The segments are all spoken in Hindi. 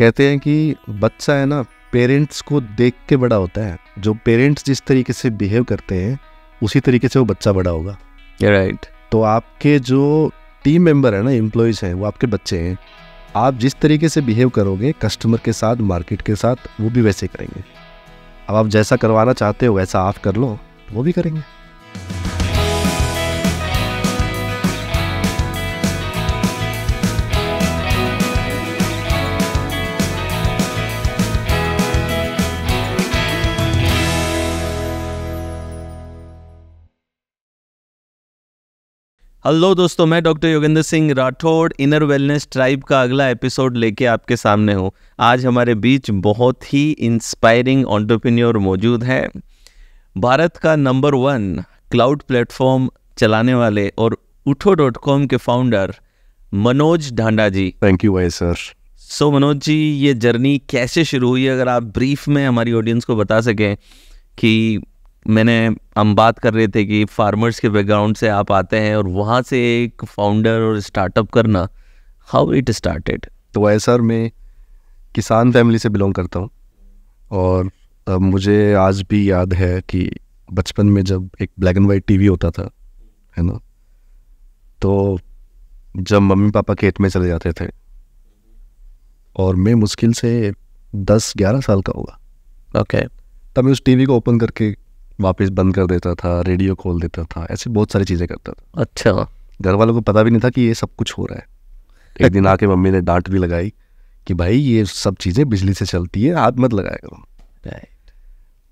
कहते हैं कि बच्चा है ना पेरेंट्स को देख के बड़ा होता है जो पेरेंट्स जिस तरीके से बिहेव करते हैं उसी तरीके से वो बच्चा बड़ा होगा राइट right. तो आपके जो टीम मेंबर है ना एम्प्लॉयज़ हैं वो आपके बच्चे हैं आप जिस तरीके से बिहेव करोगे कस्टमर के साथ मार्केट के साथ वो भी वैसे करेंगे अब आप जैसा करवाना चाहते हो वैसा आप कर लो वो भी करेंगे हेलो दोस्तों मैं doctor Yogendra Singh Rathore inner wellness tribe का अगला एपिसोड लेके आपके सामने हूँ आज हमारे बीच बहुत ही इंस्पायरिंग ऑन्टरप्रन्योर मौजूद हैं भारत का नंबर वन क्लाउड प्लेटफॉर्म चलाने वाले और उठो डॉट कॉम के founder Manoj Dhanda ji thank you भाई sir so so, Manoj ji ये जर्नी कैसे शुरू हुई अगर आप ब्रीफ में हमारी ऑडियंस को बता सकें कि मैंने हम बात कर रहे थे कि फार्मर्स के बैकग्राउंड से आप आते हैं और वहाँ से एक फाउंडर और स्टार्टअप करना हाउ इट स्टार्टेड तो ऐसा मैं किसान फैमिली से बिलोंग करता हूँ और अब मुझे आज भी याद है कि बचपन में जब एक ब्लैक एंड वाइट टीवी होता था है ना तो जब मम्मी पापा खेत में चले जाते थे और मैं मुश्किल से दस ग्यारह साल का होगा ओके okay. तब मैं उस टीवी को ओपन करके वापस बंद कर देता था रेडियो खोल देता था ऐसे बहुत सारी चीज़ें करता था अच्छा घर वालों को पता भी नहीं था कि ये सब कुछ हो रहा है एक दिन आके मम्मी ने डांट भी लगाई कि भाई ये सब चीज़ें बिजली से चलती है हाथ मत लगाया करो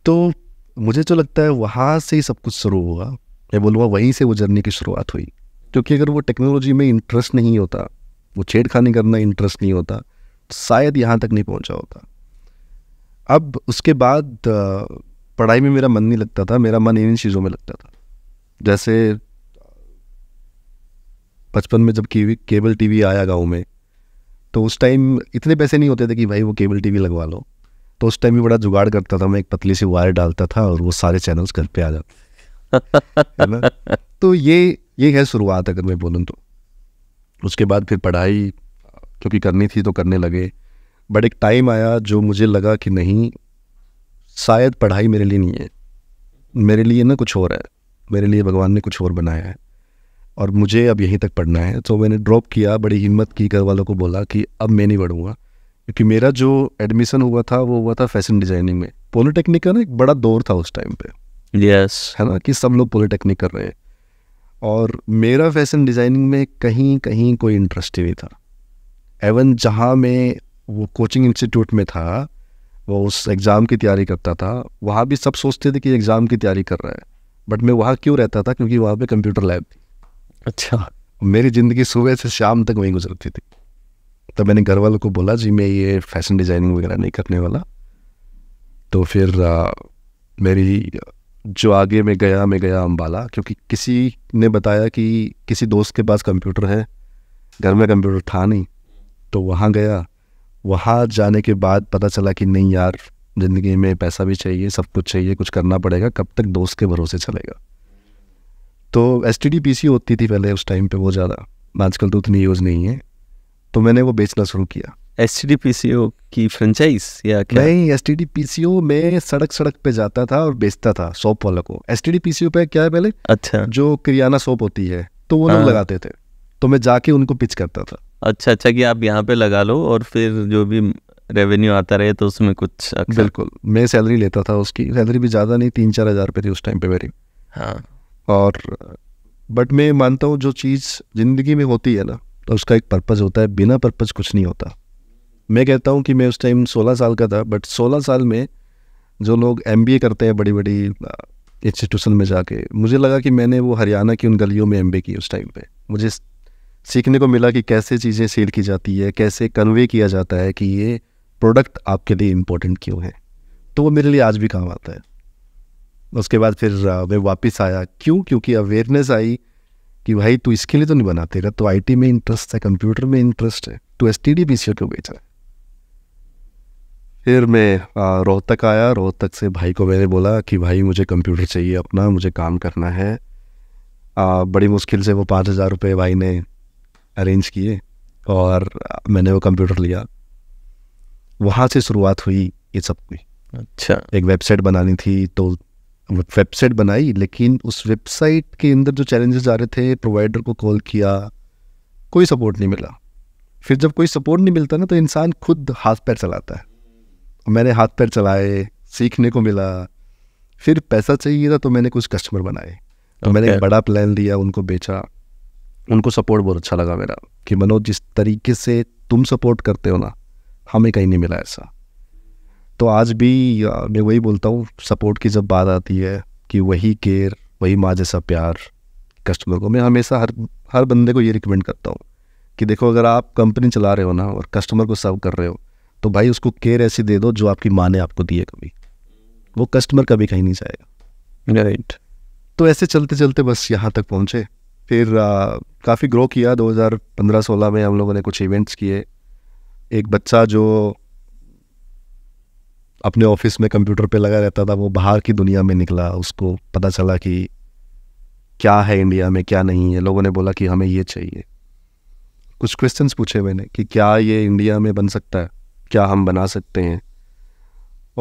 तो मुझे जो लगता है वहाँ से ही सब कुछ शुरू हुआ मैं बोलूँगा वहीं से वो जर्नी की शुरुआत हुई क्योंकि अगर वो टेक्नोलॉजी में इंटरेस्ट नहीं होता वो छेड़खानी करना इंटरेस्ट नहीं होता तो शायद यहाँ तक नहीं पहुँचा होता अब उसके बाद पढ़ाई में मेरा मन नहीं लगता था मेरा मन इन चीज़ों में लगता था जैसे बचपन में जब केबल टीवी आया गाँव में तो उस टाइम इतने पैसे नहीं होते थे कि भाई वो केबल टीवी लगवा लो तो उस टाइम भी बड़ा जुगाड़ करता था मैं एक पतली सी वायर डालता था और वो सारे चैनल्स घर पे आ जाते तो ये ये है शुरुआत अगर मैं बोलूँ तो उसके बाद फिर पढ़ाई क्योंकि करनी थी तो करने लगे बट एक टाइम आया जो मुझे लगा कि नहीं शायद पढ़ाई मेरे लिए नहीं है मेरे लिए ना कुछ और है मेरे लिए भगवान ने कुछ और बनाया है और मुझे अब यहीं तक पढ़ना है तो मैंने ड्रॉप किया बड़ी हिम्मत की घर वालों को बोला कि अब मैं नहीं पढ़ूँगा क्योंकि मेरा जो एडमिशन हुआ था वो हुआ था फैशन डिजाइनिंग में पॉलिटेक्निक का ना एक बड़ा दौर था उस टाइम पे यस yes. है ना कि सब लोग पॉलिटेक्निक कर रहे हैं और मेरा फैशन डिज़ाइनिंग में कहीं कहीं कोई इंटरेस्ट ही नहीं था एवन जहाँ मैं वो कोचिंग इंस्टीट्यूट में था वो उस एग्ज़ाम की तैयारी करता था वहाँ भी सब सोचते थे कि एग्ज़ाम की तैयारी कर रहा है बट मैं वहाँ क्यों रहता था क्योंकि वहाँ पे कंप्यूटर लैब थी अच्छा मेरी ज़िंदगी सुबह से शाम तक वहीं गुजरती थी तब मैंने घर वालों को बोला जी मैं ये फैशन डिज़ाइनिंग वगैरह नहीं करने वाला तो फिर आ, मेरी जो आगे मैं गया मैं गया अम्बाला क्योंकि किसी ने बताया कि किसी दोस्त के पास कंप्यूटर है घर में कंप्यूटर था नहीं तो वहाँ गया वहाँ जाने के बाद पता चला कि नहीं यार ज़िंदगी में पैसा भी चाहिए सब कुछ चाहिए कुछ करना पड़ेगा कब तक दोस्त के भरोसे चलेगा तो एस टी होती थी पहले उस टाइम पे वो ज़्यादा आजकल तो उतनी यूज़ नहीं है तो मैंने वो बेचना शुरू किया S T D P C O की फ्रेंचाइज या क्या नहीं एस टी में सड़क सड़क पे जाता था और बेचता था शॉप वालों को S T D P C O पे क्या है पहले अच्छा जो किरियाना शॉप होती है तो वो लोग हाँ। लगाते थे तो मैं जाके उनको पिच करता था अच्छा अच्छा कि आप यहाँ पे लगा लो और फिर जो भी रेवेन्यू आता रहे तो उसमें कुछ बिल्कुल मैं सैलरी लेता था उसकी सैलरी भी ज़्यादा नहीं तीन चार हज़ार रुपये थी उस टाइम पे मेरी हाँ और बट मैं मानता हूँ जो चीज़ ज़िंदगी में होती है ना तो उसका एक पर्पज़ होता है बिना पर्पज़ कुछ नहीं होता मैं कहता हूँ कि मैं उस टाइम सोलह साल का था बट सोलह साल में जो लोग एम करते हैं बड़ी बड़ी इंस्टीट्यूशन में जाके मुझे लगा कि मैंने वो हरियाणा की उन गलियों में एम की उस टाइम पर मुझे सीखने को मिला कि कैसे चीज़ें सेल की जाती है कैसे कन्वे किया जाता है कि ये प्रोडक्ट आपके लिए इम्पोर्टेंट क्यों है तो वो मेरे लिए आज भी काम आता है उसके बाद फिर मैं वापस आया क्यों क्योंकि अवेयरनेस आई कि भाई तू इसके लिए तो नहीं बना तेरा तो आई में इंटरेस्ट है कंप्यूटर में इंटरेस्ट है तू एस टी डी क्यों बेच रहा है फिर मैं रोहतक आया रोहतक से भाई को मैंने बोला कि भाई मुझे कंप्यूटर चाहिए अपना मुझे काम करना है आ, बड़ी मुश्किल से वो पाँच हज़ार रुपये भाई ने अरेंज किए और मैंने वो कंप्यूटर लिया वहाँ से शुरुआत हुई ये सब की अच्छा एक वेबसाइट बनानी थी तो वेबसाइट बनाई लेकिन उस वेबसाइट के अंदर जो चैलेंजेस आ रहे थे प्रोवाइडर को कॉल किया कोई सपोर्ट नहीं मिला फिर जब कोई सपोर्ट नहीं मिलता ना तो इंसान खुद हाथ पैर चलाता है मैंने हाथ पैर चलाए सीखने को मिला फिर पैसा चाहिए था तो मैंने कुछ कस्टमर बनाए तो okay. मैंने एक बड़ा प्लान लिया उनको बेचा उनको सपोर्ट बहुत अच्छा लगा मेरा कि मनोज जिस तरीके से तुम सपोर्ट करते हो ना हमें कहीं नहीं मिला ऐसा तो आज भी मैं वही बोलता हूँ सपोर्ट की जब बात आती है कि वही केयर वही माँ जैसा प्यार कस्टमर को मैं हमेशा हर हर बंदे को ये रिकमेंड करता हूँ कि देखो अगर आप कंपनी चला रहे हो ना और कस्टमर को सर्व कर रहे हो तो भाई उसको केयर ऐसी दे दो जो आपकी माँ ने आपको दी है कभी वो कस्टमर कभी कहीं नहीं जाएगा राइट right. तो ऐसे चलते चलते बस यहाँ तक पहुँचे फिर काफ़ी ग्रो किया 2015-16 में हम लोगों ने कुछ इवेंट्स किए एक बच्चा जो अपने ऑफिस में कंप्यूटर पे लगा रहता था वो बाहर की दुनिया में निकला उसको पता चला कि क्या है इंडिया में क्या नहीं है लोगों ने बोला कि हमें ये चाहिए कुछ क्वेश्चंस पूछे मैंने कि क्या ये इंडिया में बन सकता है क्या हम बना सकते हैं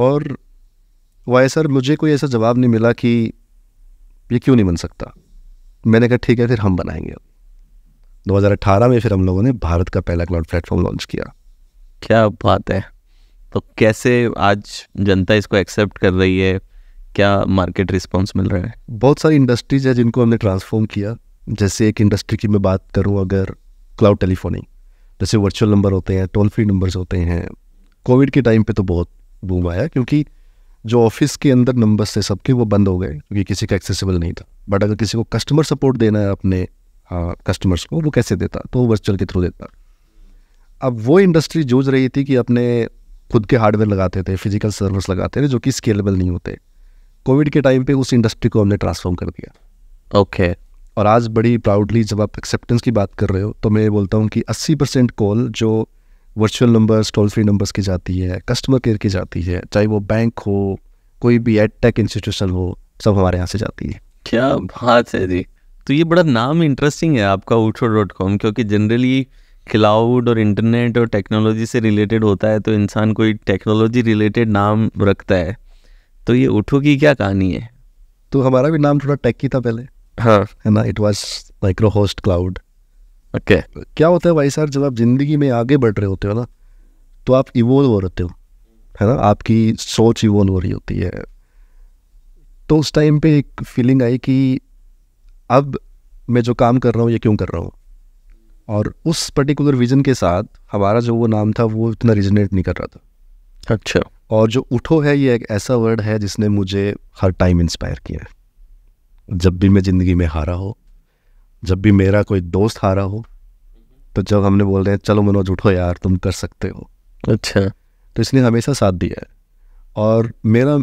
और वाई सर मुझे कोई ऐसा जवाब नहीं मिला कि ये क्यों नहीं बन सकता मैंने कहा ठीक है फिर हम बनाएंगे 2018 में फिर हम लोगों ने भारत का पहला क्लाउड प्लेटफॉर्म लॉन्च किया क्या बात है तो कैसे आज जनता इसको एक्सेप्ट कर रही है क्या मार्केट रिस्पॉन्स मिल रहा है बहुत सारी इंडस्ट्रीज है जिनको हमने ट्रांसफॉर्म किया जैसे एक इंडस्ट्री की मैं बात करूँ अगर क्लाउड टेलीफोनी जैसे वर्चुअल नंबर होते हैं टोल फ्री नंबर्स होते हैं कोविड के टाइम पे तो बहुत बूम आया क्योंकि जो ऑफिस के अंदर नंबर्स थे सबके वो बंद हो गए क्योंकि किसी का एक्सेसिबल नहीं था बट अगर किसी को कस्टमर सपोर्ट देना है अपने कस्टमर्स को वो कैसे देता तो वर्चुअल के थ्रू देता अब वो इंडस्ट्री जूझ रही थी कि अपने खुद के हार्डवेयर लगाते थे फिजिकल सर्वर्स लगाते थे जो कि स्केलेबल नहीं होते कोविड के टाइम पे उस इंडस्ट्री को हमने ट्रांसफॉर्म कर दिया ओके okay. और आज बड़ी प्राउडली जब आप एक्सेप्टेंस की बात कर रहे हो तो मैं बोलता हूँ कि 80 परसेंट कॉल जो virtual numbers toll free numbers की जाती है कस्टमर केयर की जाती है चाहे वो बैंक हो कोई भी एड टेक इंस्टीट्यूशन हो सब हमारे यहाँ से जाती है क्या बात है जी तो ये बड़ा नाम इंटरेस्टिंग है आपका उठो डॉट कॉम क्योंकि जनरली क्लाउड और इंटरनेट और टेक्नोलॉजी से रिलेटेड होता है तो इंसान कोई टेक्नोलॉजी रिलेटेड नाम रखता है तो ये उठो की क्या कहानी है तो हमारा भी नाम थोड़ा टेक ही था पहले हाँ है ना it was micro host cloud okay क्या होता है भाई साहब जब आप ज़िंदगी में आगे बढ़ रहे होते हो ना तो आप इवोल्व हो रहे हो है ना आपकी सोच इवोल्व हो रही होती है तो उस टाइम पे एक फीलिंग आई कि अब मैं जो काम कर रहा हूँ ये क्यों कर रहा हूँ और उस पर्टिकुलर विज़न के साथ हमारा जो वो नाम था वो इतना रिजनेट नहीं कर रहा था अच्छा और जो उठो है ये एक ऐसा वर्ड है जिसने मुझे हर टाइम इंस्पायर किया है जब भी मैं ज़िंदगी में हारा हो जब भी मेरा कोई दोस्त हारा हो तो जब हमने बोल रहे हैं चलो मनोज उठो यार तुम कर सकते हो अच्छा तो इसने हमेशा साथ दिया है और मेरा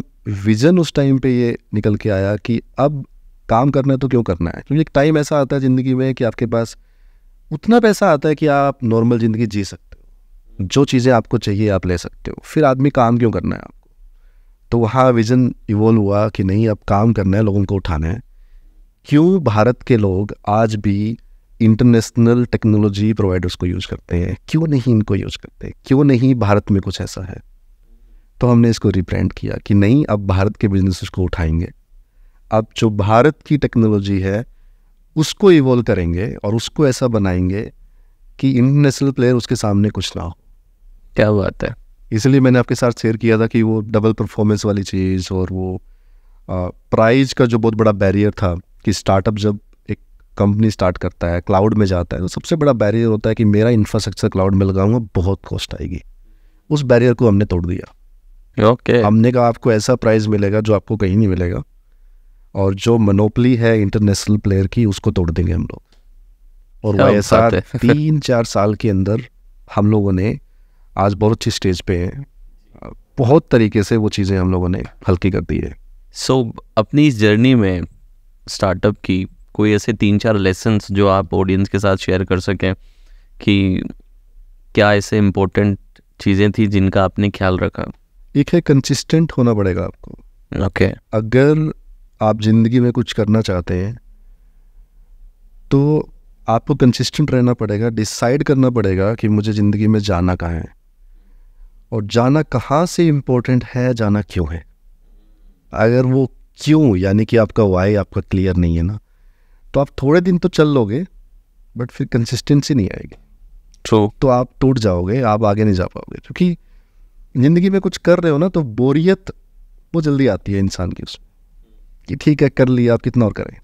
विज़न उस टाइम पे ये निकल के आया कि अब काम करना है तो क्यों करना है क्योंकि एक टाइम ऐसा आता है ज़िंदगी में कि आपके पास उतना पैसा आता है कि आप नॉर्मल ज़िंदगी जी सकते हो जो चीज़ें आपको चाहिए आप ले सकते हो फिर आदमी काम क्यों करना है आपको तो वहाँ विज़न इवोल्व हुआ कि नहीं अब काम करना है लोगों को उठाना है क्यों भारत के लोग आज भी इंटरनेशनल टेक्नोलॉजी प्रोवाइडर्स को यूज करते हैं क्यों नहीं इनको यूज करते क्यों नहीं भारत में कुछ ऐसा है तो हमने इसको रिप्रेंट किया कि नहीं अब भारत के बिजनेस को उठाएंगे अब जो भारत की टेक्नोलॉजी है उसको इवोल्व करेंगे और उसको ऐसा बनाएंगे कि इंटरनेशनल प्लेयर उसके सामने कुछ ना हो क्या बात है इसलिए मैंने आपके साथ शेयर किया था कि वो डबल परफॉर्मेंस वाली चीज़ और वो प्राइज का जो बहुत बड़ा बैरियर था कि स्टार्टअप जब एक कंपनी स्टार्ट करता है क्लाउड में जाता है तो सबसे बड़ा बैरियर होता है कि मेरा इंफ्रास्ट्रक्चर क्लाउड में लगाऊंगा बहुत कॉस्ट आएगी उस बैरियर को हमने तोड़ दिया ओके okay. हमने कहा आपको ऐसा प्राइस मिलेगा जो आपको कहीं नहीं मिलेगा और जो मनोपली है इंटरनेशनल प्लेयर की उसको तोड़ देंगे हम लोग और ऐसा तीन चार साल के अंदर हम लोगों ने आज बहुत अच्छी स्टेज पे हैं बहुत तरीके से वो चीज़ें हम लोगों ने हल्की कर दी है सो so, अपनी इस जर्नी में स्टार्टअप की कोई ऐसे तीन चार लेसन्स जो आप ऑडियंस के साथ शेयर कर सकें कि क्या ऐसे इम्पोर्टेंट चीज़ें थी जिनका आपने ख्याल रखा एक है कंसिस्टेंट होना पड़ेगा आपको ओके okay. अगर आप ज़िंदगी में कुछ करना चाहते हैं तो आपको कंसिस्टेंट रहना पड़ेगा डिसाइड करना पड़ेगा कि मुझे ज़िंदगी में जाना कहाँ है और जाना कहाँ से इम्पोर्टेंट है जाना क्यों है अगर वो क्यों यानी कि आपका वाई आपका क्लियर नहीं है ना तो आप थोड़े दिन तो चल लोगे बट फिर कंसिस्टेंसी नहीं आएगी ट्रू तो आप टूट जाओगे आप आगे नहीं जा पाओगे क्योंकि ज़िंदगी में कुछ कर रहे हो ना तो बोरियत वो जल्दी आती है इंसान की उसमें कि ठीक है कर लिया आप कितना और करें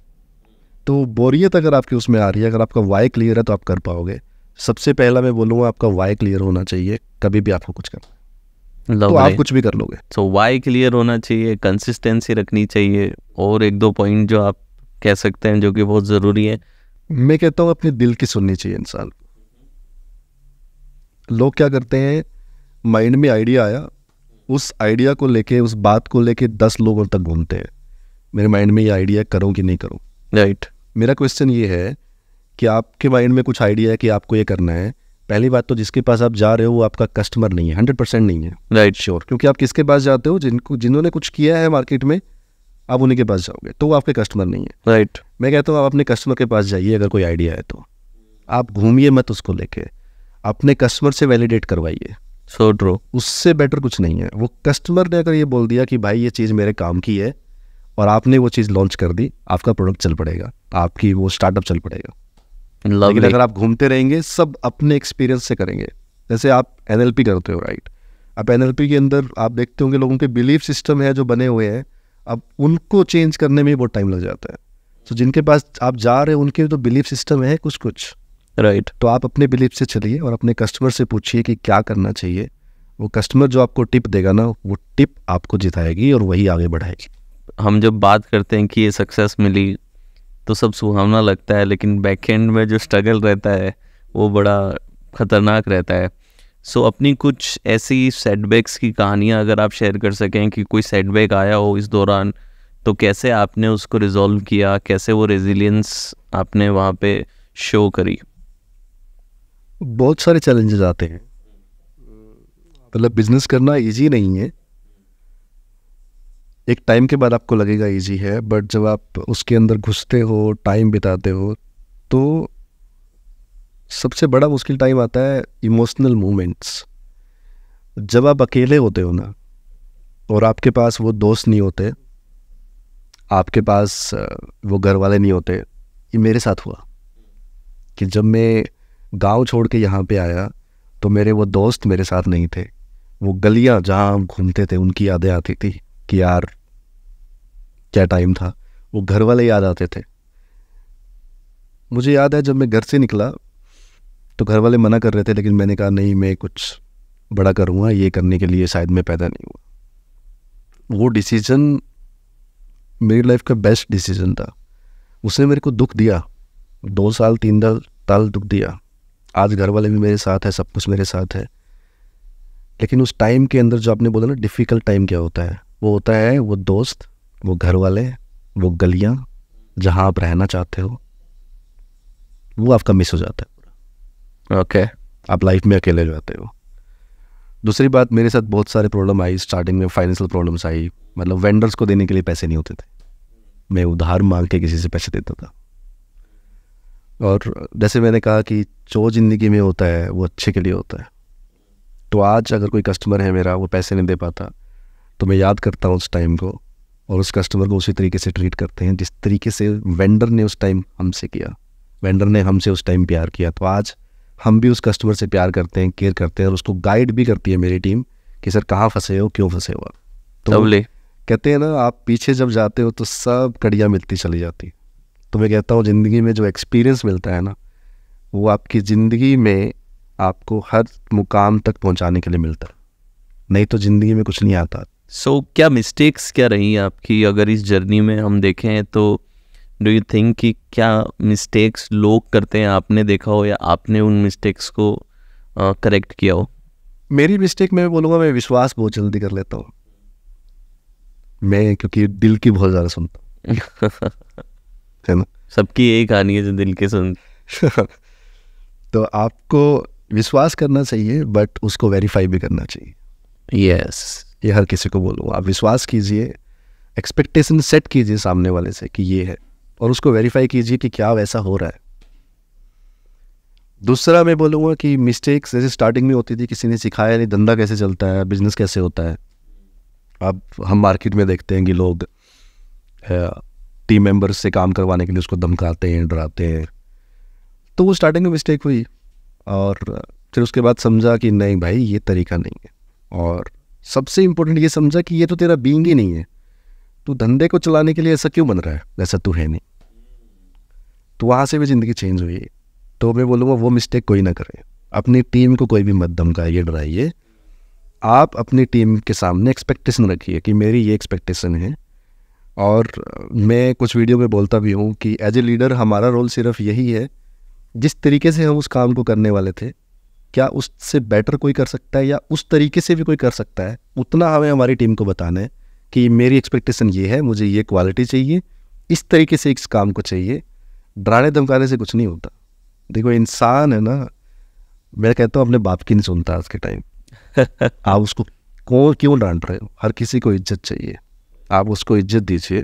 तो बोरियत अगर आपकी उसमें आ रही है अगर आपका वाई क्लियर है तो आप कर पाओगे सबसे पहला मैं बोलूँगा आपका वाई क्लियर होना चाहिए कभी भी आपको कुछ करना तो आप कुछ भी कर लोगे सो वाई क्लियर होना चाहिए कंसिस्टेंसी रखनी चाहिए और एक दो पॉइंट जो आप कह सकते हैं जो कि बहुत ज़रूरी है मैं कहता हूँ अपने दिल की सुननी चाहिए इंसान लोग क्या करते हैं माइंड में आइडिया आया उस आइडिया को लेके उस बात को लेके दस लोगों तक घूमते हैं मेरे माइंड में ये आइडिया करो कि नहीं करो राइट right. मेरा क्वेश्चन ये है कि आपके माइंड में कुछ आइडिया है कि आपको ये करना है पहली बात तो जिसके पास आप जा रहे हो वो आपका कस्टमर नहीं है हंड्रेड परसेंट नहीं है राइट right. Sure sure. क्योंकि आप किसके पास जाते हो जिनको जिन्होंने कुछ किया है मार्केट में आप उन्हीं के पास जाओगे तो वो आपके कस्टमर नहीं है राइट right. मैं कहता हूँ आप अपने कस्टमर के पास जाइए अगर कोई आइडिया है तो आप घूमिए मत उसको लेके अपने कस्टमर से वैलिडेट करवाइए सो so उससे बेटर कुछ नहीं है वो कस्टमर ने अगर ये बोल दिया कि भाई ये चीज़ मेरे काम की है और आपने वो चीज़ लॉन्च कर दी आपका प्रोडक्ट चल पड़ेगा आपकी वो स्टार्टअप चल पड़ेगा लेकिन अगर आप घूमते रहेंगे सब अपने एक्सपीरियंस से करेंगे जैसे आप एन करते हो राइट अब एन के अंदर आप देखते होंगे लोगों के बिलीफ सिस्टम है जो बने हुए हैं अब उनको चेंज करने में बहुत टाइम लग जाता है तो जिनके पास आप जा रहे हैं उनके तो बिलीफ सिस्टम है कुछ कुछ राइट right. तो आप अपने बिलीफ से चलिए और अपने कस्टमर से पूछिए कि क्या करना चाहिए वो कस्टमर जो आपको टिप देगा ना वो टिप आपको जिताएगी और वही आगे बढ़ाएगी हम जब बात करते हैं कि ये सक्सेस मिली तो सब सुहावना लगता है लेकिन बैकहेंड में जो स्ट्रगल रहता है वो बड़ा ख़तरनाक रहता है सो so, अपनी कुछ ऐसी सेटबैक्स की कहानियाँ अगर आप शेयर कर सकें कि कोई सेटबैक आया हो इस दौरान तो कैसे आपने उसको रिजॉल्व किया कैसे वो रेजिलियंस आपने वहाँ पे शो करी बहुत सारे चैलेंजेस आते हैं मतलब बिजनेस करना इजी नहीं है एक टाइम के बाद आपको लगेगा इजी है बट जब आप उसके अंदर घुसते हो टाइम बिताते हो तो सबसे बड़ा मुश्किल टाइम आता है इमोशनल मोमेंट्स जब आप अकेले होते हो ना और आपके पास वो दोस्त नहीं होते आपके पास वो घर वाले नहीं होते ये मेरे साथ हुआ कि जब मैं गांव छोड़ के यहाँ पे आया तो मेरे वो दोस्त मेरे साथ नहीं थे वो गलियाँ जहाँ हम घूमते थे उनकी यादें आती थी कि यार क्या टाइम था वो घर वाले याद आते थे मुझे याद है जब मैं घर से निकला तो घर वाले मना कर रहे थे लेकिन मैंने कहा नहीं मैं कुछ बड़ा करूँगा ये करने के लिए शायद मैं पैदा नहीं हुआ वो डिसीज़न मेरी लाइफ का बेस्ट डिसीज़न था उसने मेरे को दुख दिया दो साल तीन दल ताल दुख दिया आज घर वाले भी मेरे साथ है सब कुछ मेरे साथ है लेकिन उस टाइम के अंदर जो आपने बोला ना डिफ़िकल्ट टाइम क्या होता है वो होता है वो दोस्त वो घर वाले वो गलियाँ जहाँ आप रहना चाहते हो वो आपका मिस हो जाता है ओके okay. आप लाइफ में अकेले जाते हो दूसरी बात मेरे साथ बहुत सारे प्रॉब्लम आई स्टार्टिंग में फाइनेंशियल प्रॉब्लम्स आई मतलब वेंडर्स को देने के लिए पैसे नहीं होते थे मैं उधार मांग के किसी से पैसे देता था और जैसे मैंने कहा कि जो ज़िंदगी में होता है वो अच्छे के लिए होता है तो आज अगर कोई कस्टमर है मेरा वो पैसे नहीं दे पाता तो मैं याद करता हूँ उस टाइम को और उस कस्टमर को उसी तरीके से ट्रीट करते हैं जिस तरीके से वेंडर ने उस टाइम हमसे किया वेंडर ने हमसे उस टाइम प्यार किया तो आज हम भी उस कस्टमर से प्यार करते हैं केयर करते हैं और उसको गाइड भी करती है मेरी टीम कि सर कहाँ फंसे हो क्यों फंसे हो आप तो ले कहते हैं ना आप पीछे जब जाते हो तो सब कड़ियाँ मिलती चली जाती तो मैं कहता हूँ ज़िंदगी में जो एक्सपीरियंस मिलता है ना वो आपकी ज़िंदगी में आपको हर मुकाम तक पहुँचाने के लिए मिलता है नहीं तो ज़िंदगी में कुछ नहीं आता सो so, क्या मिस्टेक्स क्या रही आपकी अगर इस जर्नी में हम देखें तो डू यू थिंक कि क्या मिस्टेक्स लोग करते हैं आपने देखा हो या आपने उन मिस्टेक्स को करेक्ट किया हो मेरी मिस्टेक मैं बोलूँगा मैं विश्वास बहुत जल्दी कर लेता हूँ मैं क्योंकि दिल की बहुत ज़्यादा सुनता हूँ है ना सबकी यही कहानी है जो दिल के सुन तो आपको विश्वास करना चाहिए बट उसको वेरीफाई भी करना चाहिए यस yes. ये हर किसी को बोलूँगा आप विश्वास कीजिए एक्सपेक्टेशन सेट कीजिए सामने वाले से कि ये है और उसको वेरीफाई कीजिए कि क्या वैसा हो रहा है दूसरा मैं बोलूँगा कि मिस्टेक्स जैसे स्टार्टिंग में होती थी किसी ने सिखाया नहीं धंधा कैसे चलता है बिजनेस कैसे होता है अब हम मार्केट में देखते हैं कि लोग टीम मेंबर्स से काम करवाने के लिए उसको धमकाते हैं डराते हैं तो वो स्टार्टिंग में मिस्टेक हुई और फिर उसके बाद समझा कि नहीं भाई ये तरीका नहीं है और सबसे इम्पोर्टेंट ये समझा कि ये तो तेरा बींग ही नहीं है तू धंधे को चलाने के लिए ऐसा क्यों बन रहा है वैसा तू है नहीं तो वहाँ से भी ज़िंदगी चेंज हुई तो मैं बोलूँगा वो मिस्टेक कोई ना करे अपनी टीम को कोई भी मत धमकाइए डराइए आप अपनी टीम के सामने एक्सपेक्टेशन रखिए कि मेरी ये एक्सपेक्टेशन है और मैं कुछ वीडियो में बोलता भी हूँ कि एज ए लीडर हमारा रोल सिर्फ यही है जिस तरीके से हम उस काम को करने वाले थे क्या उससे बेटर कोई कर सकता है या उस तरीके से भी कोई कर सकता है उतना हमें हमारी टीम को बताना है कि मेरी एक्सपेक्टेशन ये है मुझे ये क्वालिटी चाहिए इस तरीके से इस काम को चाहिए डराने धमकाने से कुछ नहीं होता देखो इंसान है ना मैं कहता हूँ अपने बाप की नहीं सुनता आज के टाइम आप उसको कौन क्यों डांट रहे हो हर किसी को इज्जत चाहिए आप उसको इज्जत दीजिए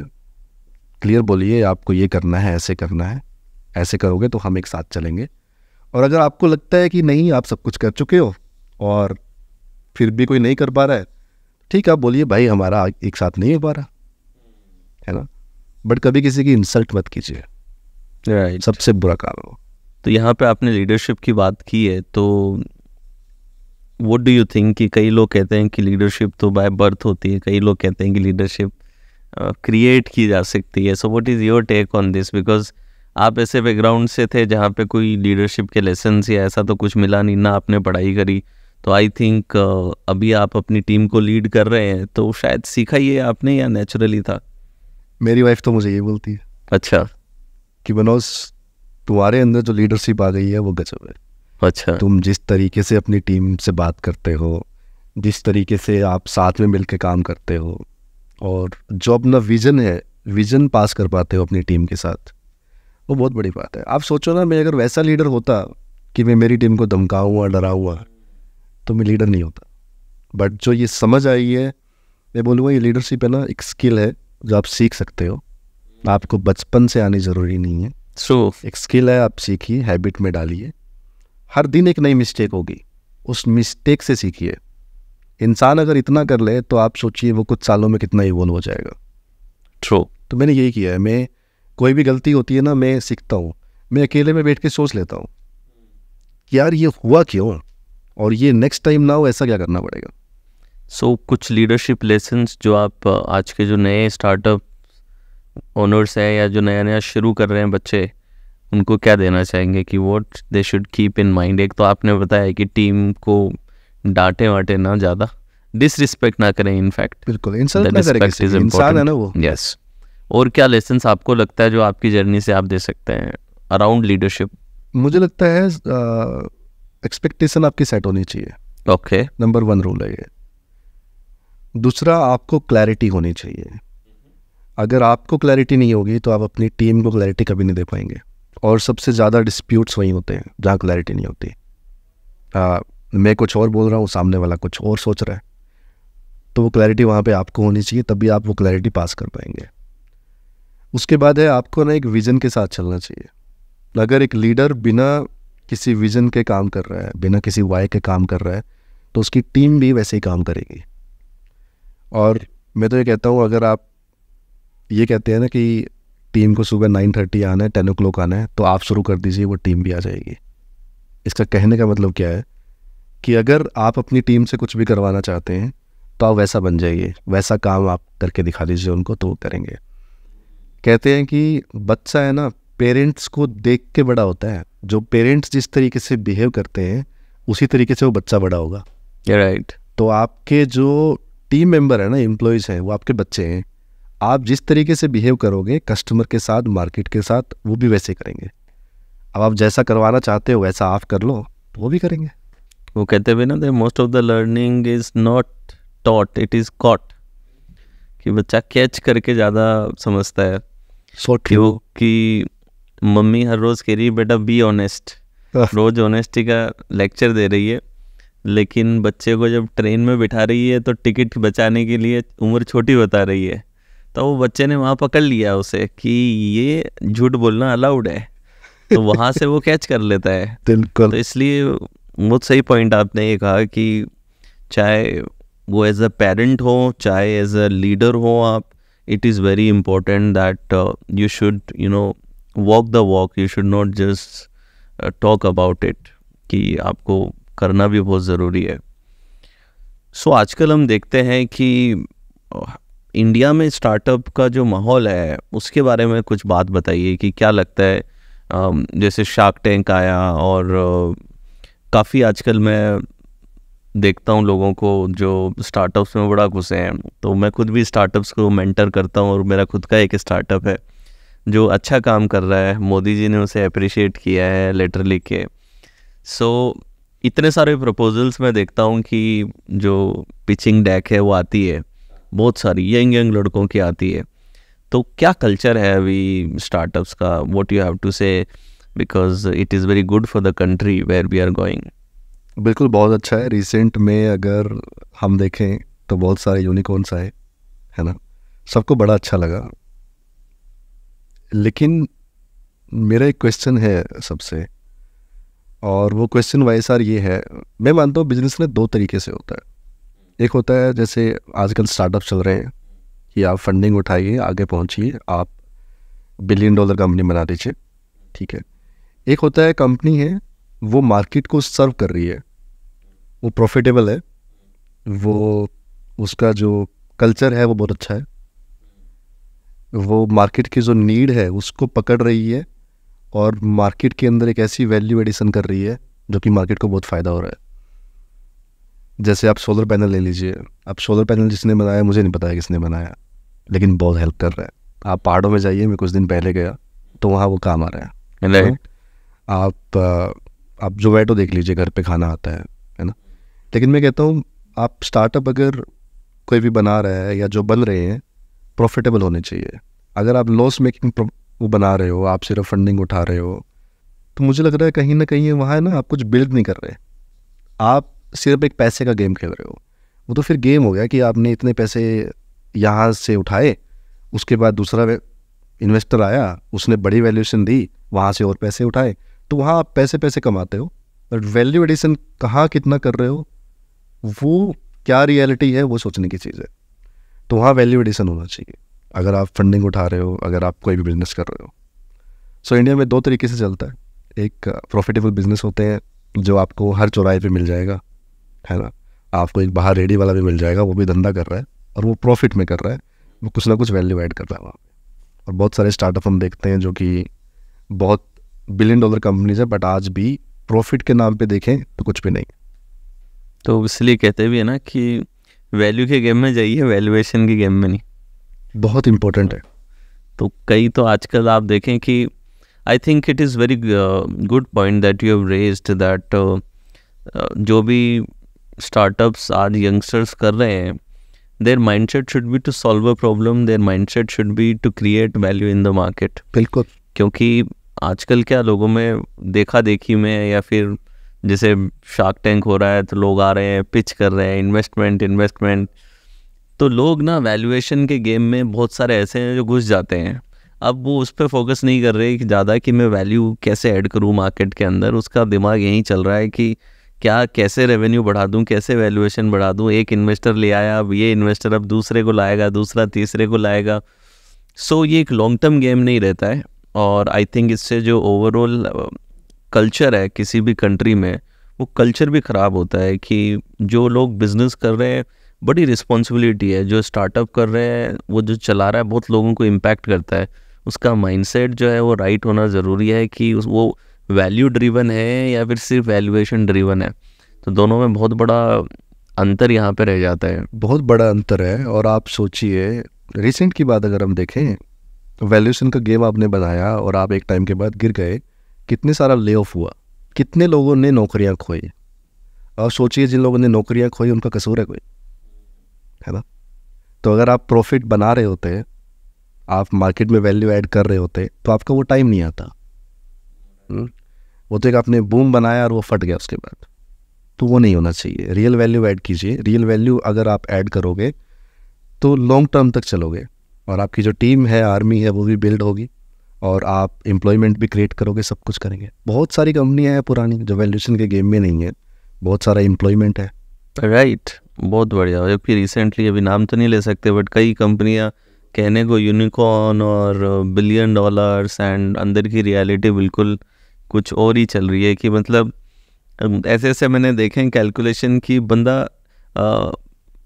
क्लियर बोलिए आपको ये करना है ऐसे करना है ऐसे करोगे तो हम एक साथ चलेंगे और अगर आपको लगता है कि नहीं आप सब कुछ कर चुके हो और फिर भी कोई नहीं कर पा रहा है ठीक है आप बोलिए भाई हमारा एक साथ नहीं हो पा रहा है ना बट कभी किसी की इंसल्ट मत कीजिए right. सबसे बुरा काम हो तो यहाँ पे आपने लीडरशिप की बात की है तो वट डू यू थिंक कि कई लोग कहते हैं कि लीडरशिप तो बाय बर्थ होती है कई लोग कहते हैं कि लीडरशिप क्रिएट uh, की जा सकती है so what is your take on this because आप ऐसे बैकग्राउंड से थे जहाँ पे कोई लीडरशिप के लेसन या ऐसा तो कुछ मिला नहीं ना आपने पढ़ाई करी तो आई थिंक अभी आप अपनी टीम को लीड कर रहे हैं तो शायद सीखा ही है आपने या नेचुरली था मेरी वाइफ तो मुझे ये बोलती है अच्छा कि मनोज तुम्हारे अंदर जो लीडरशिप आ गई है वो गजब है अच्छा तुम जिस तरीके से अपनी टीम से बात करते हो जिस तरीके से आप साथ में मिलकर काम करते हो और जो अपना विजन है विजन पास कर पाते हो अपनी टीम के साथ वो बहुत बड़ी बात है आप सोचो ना मैं अगर वैसा लीडर होता कि मैं मेरी टीम को धमकाऊँ हुआ तो मैं लीडर नहीं होता बट जो ये समझ आई है मैं बोलूँगा ये लीडरशिप है ना एक स्किल है जो आप सीख सकते हो आपको बचपन से आनी ज़रूरी नहीं है सो so, एक स्किल है आप सीखिए हैबिट में डालिए हर दिन एक नई मिस्टेक होगी उस मिस्टेक से सीखिए इंसान अगर इतना कर ले तो आप सोचिए वो कुछ सालों में कितना इवोल्व हो जाएगा ट्रू तो मैंने यही किया है मैं कोई भी गलती होती है ना मैं सीखता हूँ मैं अकेले में बैठ के सोच लेता हूँ कि यार ये हुआ क्यों और ये नेक्स्ट टाइम ना हो ऐसा क्या करना पड़ेगा सो so, कुछ लीडरशिप लेसन जो आप आज के जो नए स्टार्टअप ओनर्स हैं या जो नया नया शुरू कर रहे हैं बच्चे उनको क्या देना चाहेंगे कि what they should keep in mind एक तो आपने बताया कि टीम को डांटे वाटे ना ज़्यादा डिसरिस्पेक्ट ना करें इनफैक्ट बिल्कुल इंसान है ना वो यस yes. और क्या लेसन्स आपको लगता है जो आपकी जर्नी से आप दे सकते हैं अराउंड लीडरशिप मुझे लगता है एक्सपेक्टेशन आपकी सेट होनी चाहिए ओके नंबर वन रूल है ये दूसरा आपको क्लैरिटी होनी चाहिए अगर आपको क्लैरिटी नहीं होगी तो आप अपनी टीम को क्लैरिटी कभी नहीं दे पाएंगे और सबसे ज़्यादा डिस्प्यूट्स वहीं होते हैं जहाँ क्लैरिटी नहीं होती आ, मैं कुछ और बोल रहा हूँ सामने वाला कुछ और सोच रहा है तो वो क्लैरिटी वहाँ पे आपको होनी चाहिए तभी आप वो क्लैरिटी पास कर पाएंगे उसके बाद है आपको ना एक विज़न के साथ चलना चाहिए अगर एक लीडर बिना किसी विज़न के काम कर रहा है बिना किसी वाय के काम कर रहा है तो उसकी टीम भी वैसे ही काम करेगी और मैं तो ये कहता हूँ अगर आप ये कहते हैं ना कि टीम को सुबह नाइन थर्टी आना है टेन ओ क्लॉक आना है तो आप शुरू कर दीजिए वो टीम भी आ जाएगी इसका कहने का मतलब क्या है कि अगर आप अपनी टीम से कुछ भी करवाना चाहते हैं तो आप वैसा बन जाइए वैसा काम आप करके दिखा दीजिए उनको तो करेंगे कहते हैं कि बच्चा है ना पेरेंट्स को देख के बड़ा होता है जो पेरेंट्स जिस तरीके से बिहेव करते हैं उसी तरीके से वो बच्चा बड़ा होगा राइट right. तो आपके जो टीम मेंबर है ना एम्प्लॉयज हैं वो आपके बच्चे हैं आप जिस तरीके से बिहेव करोगे कस्टमर के साथ मार्केट के साथ वो भी वैसे करेंगे अब आप जैसा करवाना चाहते हो वैसा आप कर लो तो वो भी करेंगे वो कहते हुए ना most of the learning is not taught it is caught कि बच्चा कैच करके ज़्यादा समझता है सो क्योंकि मम्मी हर रोज़ कह रही है बेटा बी ऑनेस्ट हाँ। रोज़ ऑनेस्टी का लेक्चर दे रही है लेकिन बच्चे को जब ट्रेन में बिठा रही है तो टिकट बचाने के लिए उम्र छोटी बता रही है तो वो बच्चे ने वहाँ पकड़ लिया उसे कि ये झूठ बोलना अलाउड है तो वहाँ से वो कैच कर लेता है बिल्कुल तो इसलिए बहुत सही पॉइंट आपने ये कहा कि चाहे वो एज अ पेरेंट हो चाहे एज अ लीडर हो आप it is very important that uh, you should you know walk the walk you should not just uh, talk about it कि आपको करना भी बहुत ज़रूरी है सो so, आजकल हम देखते हैं कि इंडिया में स्टार्टअप का जो माहौल है उसके बारे में कुछ बात बताइए कि क्या लगता है जैसे शार्क टैंक आया और काफ़ी आजकल मैं देखता हूँ लोगों को जो स्टार्टअप्स में बड़ा घुसे हैं तो मैं खुद भी स्टार्टअप्स को मेंटर करता हूँ और मेरा खुद का एक स्टार्टअप है जो अच्छा काम कर रहा है मोदी जी ने उसे अप्रिशिएट किया है लेटर लिख के सो इतने सारे प्रपोजल्स मैं देखता हूँ कि जो पिचिंग डेक है वो आती है बहुत सारी यंग यंग लड़कों की आती है तो क्या कल्चर है अभी स्टार्टअप्स का what you have to say because it is very good for the country where we are going बिल्कुल बहुत अच्छा है रिसेंट में अगर हम देखें तो बहुत सारे यूनिकॉर्न्स आए है ना सबको बड़ा अच्छा लगा लेकिन मेरा एक क्वेश्चन है सबसे और वो क्वेश्चन वाई सर ये है मैं मानता हूँ बिजनेस में दो तरीके से होता है एक होता है जैसे आजकल स्टार्टअप चल रहे हैं कि आप फंडिंग उठाइए आगे पहुँचिए आप बिलियन डॉलर कंपनी बना दीजिए ठीक है एक होता है कंपनी है वो मार्केट को सर्व कर रही है वो प्रॉफिटेबल है वो उसका जो कल्चर है वो बहुत अच्छा है वो मार्केट की जो नीड है उसको पकड़ रही है और मार्केट के अंदर एक ऐसी वैल्यू एडिशन कर रही है जो कि मार्केट को बहुत फ़ायदा हो रहा है जैसे आप सोलर पैनल ले लीजिए आप सोलर पैनल जिसने बनाया मुझे नहीं पता है किसने बनाया लेकिन बहुत हेल्प कर रहा है आप पहाड़ों में जाइए मैं कुछ दिन पहले गया तो वहाँ वो काम आ रहा है right. तो आप आप जोमेटो देख लीजिए घर पे खाना आता है है ना लेकिन मैं कहता हूँ आप स्टार्टअप अगर कोई भी बना रहा है या जो बन रहे हैं प्रॉफिटेबल होने चाहिए अगर आप लॉस मेकिंग वो बना रहे हो आप सिर्फ फंडिंग उठा रहे हो तो मुझे लग रहा है कहीं ना कहीं वहाँ है ना आप कुछ बिल्ड नहीं कर रहे आप सिर्फ एक पैसे का गेम खेल रहे हो वो तो फिर गेम हो गया कि आपने इतने पैसे यहाँ से उठाए उसके बाद दूसरा इन्वेस्टर आया उसने बड़ी वैल्यूएशन दी वहाँ से और पैसे उठाए तो वहाँ आप पैसे पैसे कमाते हो बट वैल्यू एडिशन कहाँ कितना कर रहे हो वो क्या रियलिटी है वो सोचने की चीज़ है तो वहाँ वैल्यू एडिशन होना चाहिए अगर आप फंडिंग उठा रहे हो अगर आप कोई भी बिजनेस कर रहे हो सो so, इंडिया में दो तरीके से चलता है एक प्रॉफिटेबल बिजनेस होते हैं जो आपको हर चौराहे पे मिल जाएगा है ना आपको एक बाहर रेडी वाला भी मिल जाएगा वो भी धंधा कर रहा है और वो प्रॉफिट में कर रहा है वो कुछ ना कुछ वैल्यू ऐड कर रहा है वहाँ पर और बहुत सारे स्टार्टअप हम देखते हैं जो कि बहुत बिलियन डॉलर कंपनीज है बट आज भी प्रॉफिट के नाम पे देखें तो कुछ भी नहीं तो इसलिए कहते भी है ना कि वैल्यू के गेम में जाइए वैल्यूएशन के गेम में नहीं बहुत इम्पोर्टेंट है तो कई तो आजकल आप देखें कि I think it is very good point that you have raised that जो भी स्टार्टअप्स आज यंगस्टर्स कर रहे हैं their mindset should be to solve a problem their mindset should be to create value in the market बिल्कुल क्योंकि आजकल क्या लोगों में देखा देखी में या फिर जैसे शार्क टैंक हो रहा है तो लोग आ रहे हैं पिच कर रहे हैं इन्वेस्टमेंट इन्वेस्टमेंट तो लोग ना वैल्यूएशन के गेम में बहुत सारे ऐसे हैं जो घुस जाते हैं अब वो उस पर फोकस नहीं कर रहे कि ज़्यादा कि मैं वैल्यू कैसे ऐड करूँ मार्केट के अंदर उसका दिमाग यहीं चल रहा है कि क्या कैसे रेवेन्यू बढ़ा दूँ कैसे वैल्यूएशन बढ़ा दूँ एक इन्वेस्टर ले आया अब ये इन्वेस्टर अब दूसरे को लाएगा दूसरा तीसरे को लाएगा सो so, ये एक लॉन्ग टर्म गेम नहीं रहता है और आई थिंक इससे जो ओवरऑल कल्चर है किसी भी कंट्री में वो कल्चर भी ख़राब होता है कि जो लोग बिज़नेस कर रहे हैं बड़ी रिस्पॉन्सिबिलिटी है जो स्टार्टअप कर रहे हैं वो जो चला रहा है बहुत लोगों को इम्पैक्ट करता है उसका माइंडसेट जो है वो राइट होना ज़रूरी है कि वो वैल्यू ड्रिवन है या फिर सिर्फ वैल्यूएशन ड्रिवन है तो दोनों में बहुत बड़ा अंतर यहाँ पे रह जाता है बहुत बड़ा अंतर है और आप सोचिए रिसेंट की बात अगर हम देखें वैल्यूशन का गेम आपने बनाया और आप एक टाइम के बाद गिर गए कितने सारा ले ऑफ हुआ कितने लोगों ने नौकरियाँ खोई और सोचिए जिन लोगों ने नौकरियाँ खोई उनका कसूर है कोई है ना तो अगर आप प्रॉफिट बना रहे होते आप मार्केट में वैल्यू ऐड कर रहे होते तो आपका वो टाइम नहीं आता हम्म? वो तो एक आपने बूम बनाया और वो फट गया उसके बाद तो वो नहीं होना चाहिए रियल वैल्यू ऐड कीजिए रियल वैल्यू अगर आप ऐड करोगे तो लॉन्ग टर्म तक चलोगे और आपकी जो टीम है आर्मी है वो भी बिल्ड होगी और आप एम्प्लॉयमेंट भी क्रिएट करोगे सब कुछ करेंगे बहुत सारी कंपनियाँ हैं पुरानी जो वैल्यूशन के गेम में नहीं है बहुत सारा एम्प्लॉयमेंट है राइट right. बहुत बढ़िया और जबकि रिसेंटली अभी नाम तो नहीं ले सकते बट कई कंपनियाँ कहने को यूनिकॉर्न और बिलियन डॉलर्स एंड अंदर की रियलिटी बिल्कुल कुछ और ही चल रही है कि मतलब ऐसे ऐसे मैंने देखे कैलकुलेशन कि बंदा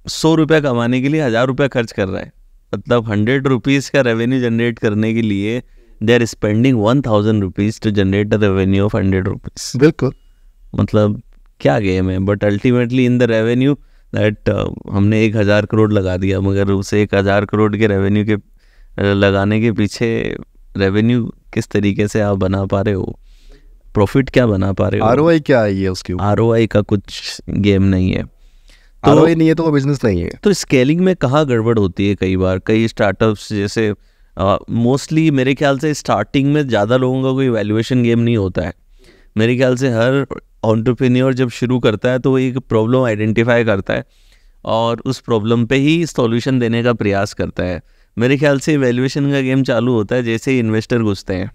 सौ रुपया कमाने के लिए हज़ार रुपया खर्च कर रहा है मतलब हंड्रेड रुपीज़ का रेवेन्यू जनरेट करने के लिए they are spending one thousand rupees to generate revenue of hundred rupees बिल्कुल मतलब क्या गेम है but ultimately in the revenue that हमने एक हज़ार करोड़ लगा दिया मगर उसे एक हज़ार करोड़ के रेवेन्यू के uh, लगाने के पीछे रेवेन्यू किस तरीके से आप बना पा रहे हो प्रॉफिट क्या बना पा रहे हो आर क्या आई है उसकी आर का कुछ गेम नहीं है तो नहीं है तो वो बिजनेस नहीं है तो स्केलिंग में कहाँ गड़बड़ होती है कई बार कई स्टार्टअप्स जैसे मोस्टली uh, मेरे ख्याल से स्टार्टिंग में ज़्यादा लोगों का कोई वैल्यूएशन गेम नहीं होता है मेरे ख्याल से हर ऑन्टरप्रेन्योर जब शुरू करता है तो वो एक प्रॉब्लम आइडेंटिफाई करता है और उस प्रॉब्लम पे ही सॉल्यूशन देने का प्रयास करता है मेरे ख्याल से वैल्यूएशन का गेम चालू होता है जैसे ही इन्वेस्टर घुसते हैं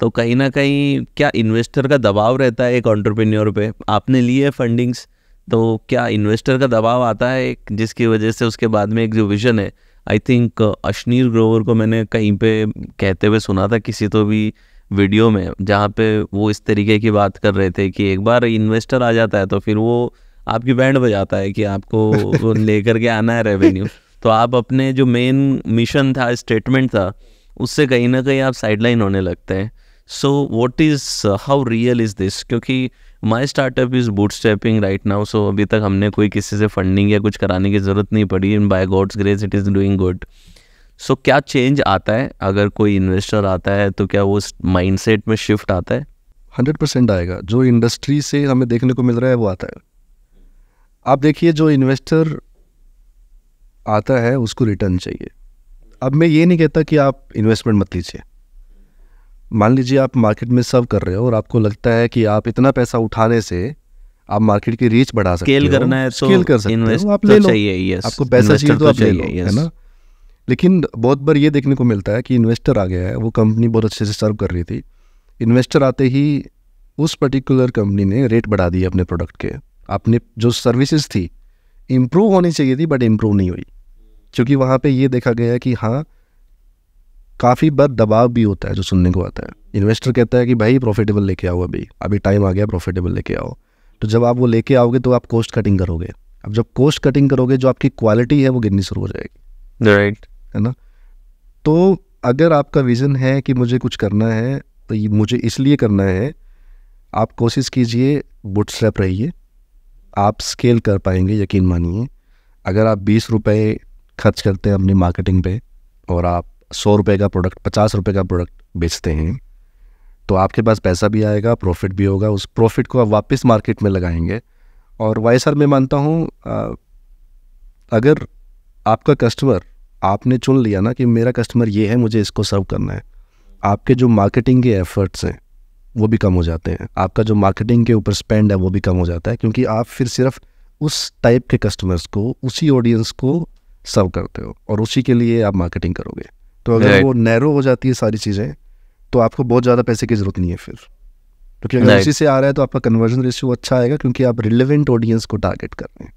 तो कहीं ना कहीं क्या इन्वेस्टर का दबाव रहता है एक ऑन्टरप्रेन्योर पे आपने लिए फंडिंग्स तो क्या इन्वेस्टर का दबाव आता है जिसकी वजह से उसके बाद में एक जो विजन है आई थिंक अश्नीर ग्रोवर को मैंने कहीं पे कहते हुए सुना था किसी तो भी वीडियो में जहाँ पे वो इस तरीके की बात कर रहे थे कि एक बार इन्वेस्टर आ जाता है तो फिर वो आपकी बैंड बजाता है कि आपको लेकर के आना है रेवेन्यू तो आप अपने जो मेन मिशन था स्टेटमेंट था उससे कहीं ना कहीं आप साइडलाइन होने लगते हैं so what is how real is this क्योंकि my startup is bootstrapping right now so अभी तक हमने कोई किसी से फंडिंग या कुछ कराने की ज़रूरत नहीं पड़ी इन by God's grace it is doing good so क्या चेंज आता है अगर कोई इन्वेस्टर आता है तो क्या वो माइंड में शिफ्ट आता है हंड्रेड परसेंट आएगा जो इंडस्ट्री से हमें देखने को मिल रहा है वो आता है आप देखिए जो इन्वेस्टर आता है उसको रिटर्न चाहिए अब मैं ये नहीं कहता कि आप इन्वेस्टमेंट मत लीजिए मान लीजिए आप मार्केट में सर्व कर रहे हो और आपको लगता है कि आप इतना पैसा उठाने से आप मार्केट की रीच बढ़ा सकते स्केल करना है स्केल तो कर सकते हो आप तो ले लो आपको पैसा चाहिए तो, तो आप ले लो है ना लेकिन बहुत बार ये देखने को मिलता है कि इन्वेस्टर आ गया है वो कंपनी बहुत अच्छे से सर्व कर रही थी इन्वेस्टर आते ही उस पर्टिकुलर कंपनी ने रेट बढ़ा दिए अपने प्रोडक्ट के अपने जो सर्विसेज थी इम्प्रूव होनी चाहिए थी बट इम्प्रूव नहीं हुई क्योंकि वहाँ पे ये देखा गया कि हाँ काफ़ी बार दबाव भी होता है जो सुनने को आता है इन्वेस्टर कहता है कि भाई प्रॉफिटेबल लेके आओ अभी अभी टाइम आ गया प्रॉफिटेबल लेके आओ तो जब आप वो लेके आओगे तो आप कॉस्ट कटिंग करोगे अब जब कॉस्ट कटिंग करोगे जो आपकी क्वालिटी है वो गिरनी शुरू हो जाएगी राइट right. है ना तो अगर आपका विज़न है कि मुझे कुछ करना है तो ये मुझे इसलिए करना है आप कोशिश कीजिए बुटस्ट्रैप रहिए आप स्केल कर पाएंगे यकीन मानिए अगर आप बीस रुपये खर्च करते हैं अपनी मार्केटिंग पे और आप सौ रुपये का प्रोडक्ट पचास रुपये का प्रोडक्ट बेचते हैं तो आपके पास पैसा भी आएगा प्रॉफिट भी होगा उस प्रॉफिट को आप वापस मार्केट में लगाएंगे और वाई सर मैं मानता हूँ अगर आपका कस्टमर आपने चुन लिया ना कि मेरा कस्टमर ये है मुझे इसको सर्व करना है आपके जो मार्केटिंग के एफर्ट्स हैं वो भी कम हो जाते हैं आपका जो मार्केटिंग के ऊपर स्पेंड है वो भी कम हो जाता है क्योंकि आप फिर सिर्फ उस टाइप के कस्टमर्स को उसी ऑडियंस को सर्व करते हो और उसी के लिए आप मार्केटिंग करोगे तो अगर वो नैरो हो जाती है सारी चीज़ें तो आपको बहुत ज़्यादा पैसे की ज़रूरत नहीं है फिर क्योंकि अगर उसी से आ रहा है तो आपका कन्वर्जन रेशियो अच्छा आएगा क्योंकि आप रिलेवेंट ऑडियंस को टारगेट कर रहे हैं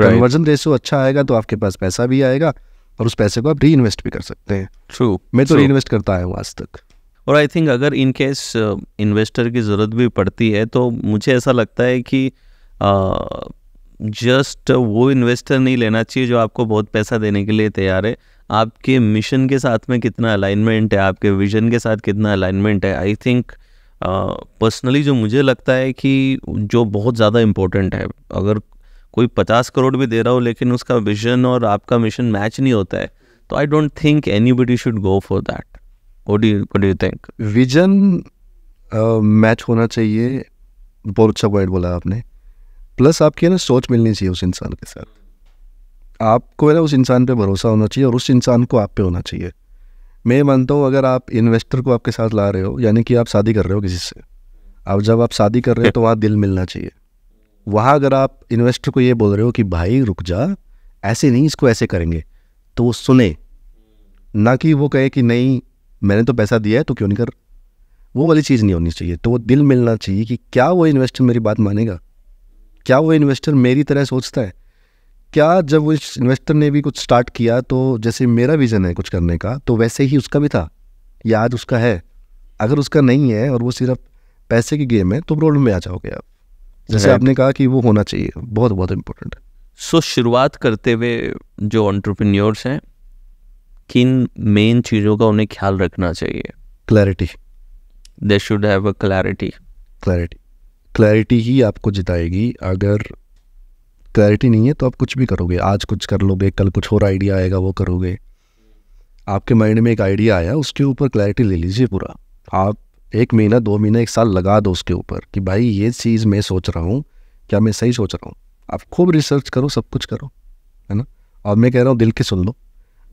कन्वर्जन रेशियो अच्छा आएगा तो आपके पास पैसा भी आएगा और उस पैसे को आप री इन्वेस्ट भी कर सकते हैं ट्रू मैं तो री इन्वेस्ट करता आया हूँ आज तक और आई थिंक अगर इन केस इन्वेस्टर की ज़रूरत भी पड़ती है तो मुझे ऐसा लगता है कि जस्ट uh, वो इन्वेस्टर नहीं लेना चाहिए जो आपको बहुत पैसा देने के लिए तैयार है आपके मिशन के साथ में कितना अलाइनमेंट है आपके विजन के साथ कितना अलाइनमेंट है आई थिंक पर्सनली जो मुझे लगता है कि जो बहुत ज़्यादा इम्पोर्टेंट है अगर कोई पचास करोड़ भी दे रहा हो लेकिन उसका विजन और आपका मिशन मैच नहीं होता है तो I don't think anybody should go for that what you you think vision match होना चाहिए बहुत अच्छा पॉइंट बोला आपने प्लस आपकी ना सोच मिलनी चाहिए उस इंसान के साथ आपको है ना उस इंसान पे भरोसा होना चाहिए और उस इंसान को आप पे होना चाहिए मैं मानता हूँ अगर आप इन्वेस्टर को आपके साथ ला रहे हो यानी कि आप शादी कर रहे हो किसी से अब जब आप शादी कर रहे हो तो वहाँ दिल मिलना चाहिए वहाँ अगर आप इन्वेस्टर को ये बोल रहे हो कि भाई रुक जा ऐसे नहीं इसको ऐसे करेंगे तो वो सुने ना कि वो कहे कि नहीं मैंने तो पैसा दिया है तो क्यों नहीं कर वो वाली चीज़ नहीं होनी चाहिए तो वो दिल मिलना चाहिए कि क्या वो इन्वेस्टर मेरी बात मानेगा क्या वो इन्वेस्टर मेरी तरह सोचता है क्या जब उस इन्वेस्टर ने भी कुछ स्टार्ट किया तो जैसे मेरा विजन है कुछ करने का तो वैसे ही उसका भी था या आज उसका है अगर उसका नहीं है और वो सिर्फ पैसे की गेम है तो प्रॉब्लम में आ जाओगे आप जैसे आपने कहा कि वो होना चाहिए बहुत बहुत इम्पोर्टेंट है सो so, शुरुआत करते हुए जो ऑन्टरप्रन्योर्स हैं किन मेन चीज़ों का उन्हें ख्याल रखना चाहिए clarity they should have a clarity clarity clarity ही आपको जिताएगी अगर क्लैरिटी नहीं है तो आप कुछ भी करोगे आज कुछ कर लोगे कल कुछ और आइडिया आएगा वो करोगे आपके माइंड में एक आइडिया आया उसके ऊपर क्लैरिटी ले लीजिए पूरा आप एक महीना दो महीना एक साल लगा दो उसके ऊपर कि भाई ये चीज़ मैं सोच रहा हूँ क्या मैं सही सोच रहा हूँ आप खूब रिसर्च करो सब कुछ करो है ना और मैं कह रहा हूँ दिल की सुन लो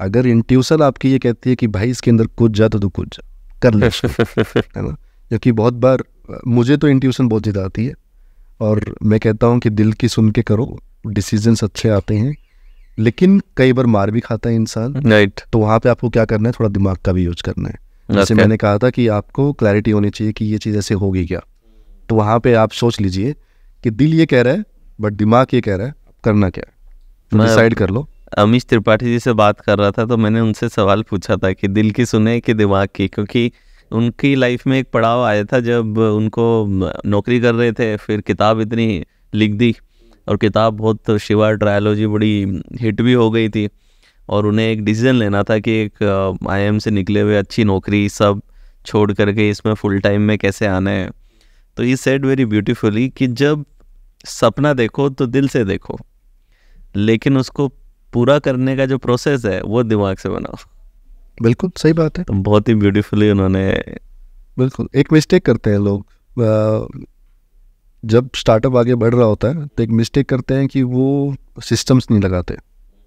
अगर इंट्यूशन आपकी ये कहती है कि भाई इसके अंदर कुछ जा तो तू कुछ जा कर ले है ना क्योंकि बहुत बार मुझे तो इंट्यूशन बहुत ज़्यादा आती है और मैं कहता हूँ कि दिल की सुन के करो डिसीजंस अच्छे आते हैं लेकिन कई बार मार भी खाता है इंसान राइट तो वहाँ पे आपको क्या करना है थोड़ा दिमाग का भी यूज करना है जैसे okay. मैंने कहा था कि आपको क्लैरिटी होनी चाहिए कि ये चीज़ ऐसे होगी क्या तो वहाँ पे आप सोच लीजिए कि दिल ये कह रहा है बट दिमाग ये कह रहा है करना क्या है डिसाइड तो कर लो अमीश त्रिपाठी जी से बात कर रहा था तो मैंने उनसे सवाल पूछा था कि दिल की सुने कि दिमाग की क्योंकि उनकी लाइफ में एक पड़ाव आया था जब उनको नौकरी कर रहे थे फिर किताब इतनी लिख दी और किताब बहुत शिवा ट्रायलॉजी बड़ी हिट भी हो गई थी और उन्हें एक डिसीजन लेना था कि एक आई से निकले हुए अच्छी नौकरी सब छोड़ करके इसमें फुल टाइम में कैसे आना है तो ये सेट वेरी ब्यूटीफुली कि जब सपना देखो तो दिल से देखो लेकिन उसको पूरा करने का जो प्रोसेस है वो दिमाग से बनाओ बिल्कुल सही बात है तो बहुत ही ब्यूटीफुली उन्होंने बिल्कुल एक मिस्टेक करते हैं लोग जब स्टार्टअप आगे बढ़ रहा होता है तो एक मिस्टेक करते हैं कि वो सिस्टम्स नहीं लगाते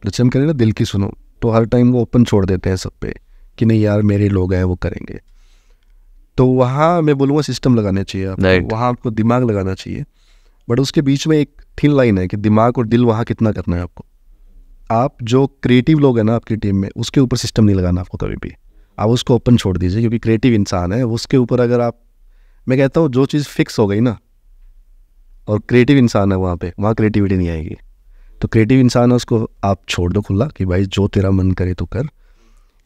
जैसे हम करें ना दिल की सुनो तो हर टाइम वो ओपन छोड़ देते हैं सब पे कि नहीं यार मेरे लोग हैं वो करेंगे तो वहाँ मैं बोलूँगा सिस्टम लगाने चाहिए right. वहाँ आपको दिमाग लगाना चाहिए बट उसके बीच में एक थिन लाइन है कि दिमाग और दिल वहाँ कितना करना है आपको आप जो क्रिएटिव लोग हैं ना आपकी टीम में उसके ऊपर सिस्टम नहीं लगाना आपको कभी भी आप उसको ओपन छोड़ दीजिए क्योंकि क्रिएटिव इंसान है उसके ऊपर अगर आप मैं कहता हूँ जो चीज़ फिक्स हो गई ना और क्रिएटिव इंसान है वहाँ पे वहाँ क्रिएटिविटी नहीं आएगी तो क्रिएटिव इंसान है उसको आप छोड़ दो खुला कि भाई जो तेरा मन करे तो कर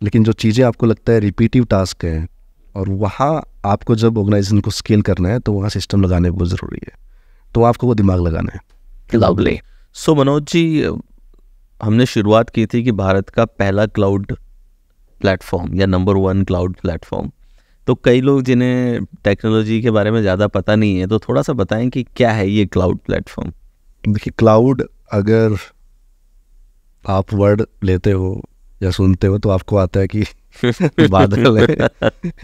लेकिन जो चीज़ें आपको लगता है रिपीटिव टास्क हैं और वहाँ आपको जब ऑर्गेनाइजेशन को स्केल करना है तो वहाँ सिस्टम लगाने बहुत ज़रूरी है तो आपको वो दिमाग लगाना है लवली सो मनोज जी हमने शुरुआत की थी कि भारत का पहला क्लाउड प्लेटफॉर्म या नंबर वन क्लाउड प्लेटफॉर्म तो कई लोग जिन्हें टेक्नोलॉजी के बारे में ज़्यादा पता नहीं है तो थोड़ा सा बताएं कि क्या है ये क्लाउड प्लेटफॉर्म देखिए क्लाउड अगर आप वर्ड लेते हो या सुनते हो तो आपको आता है कि बादल है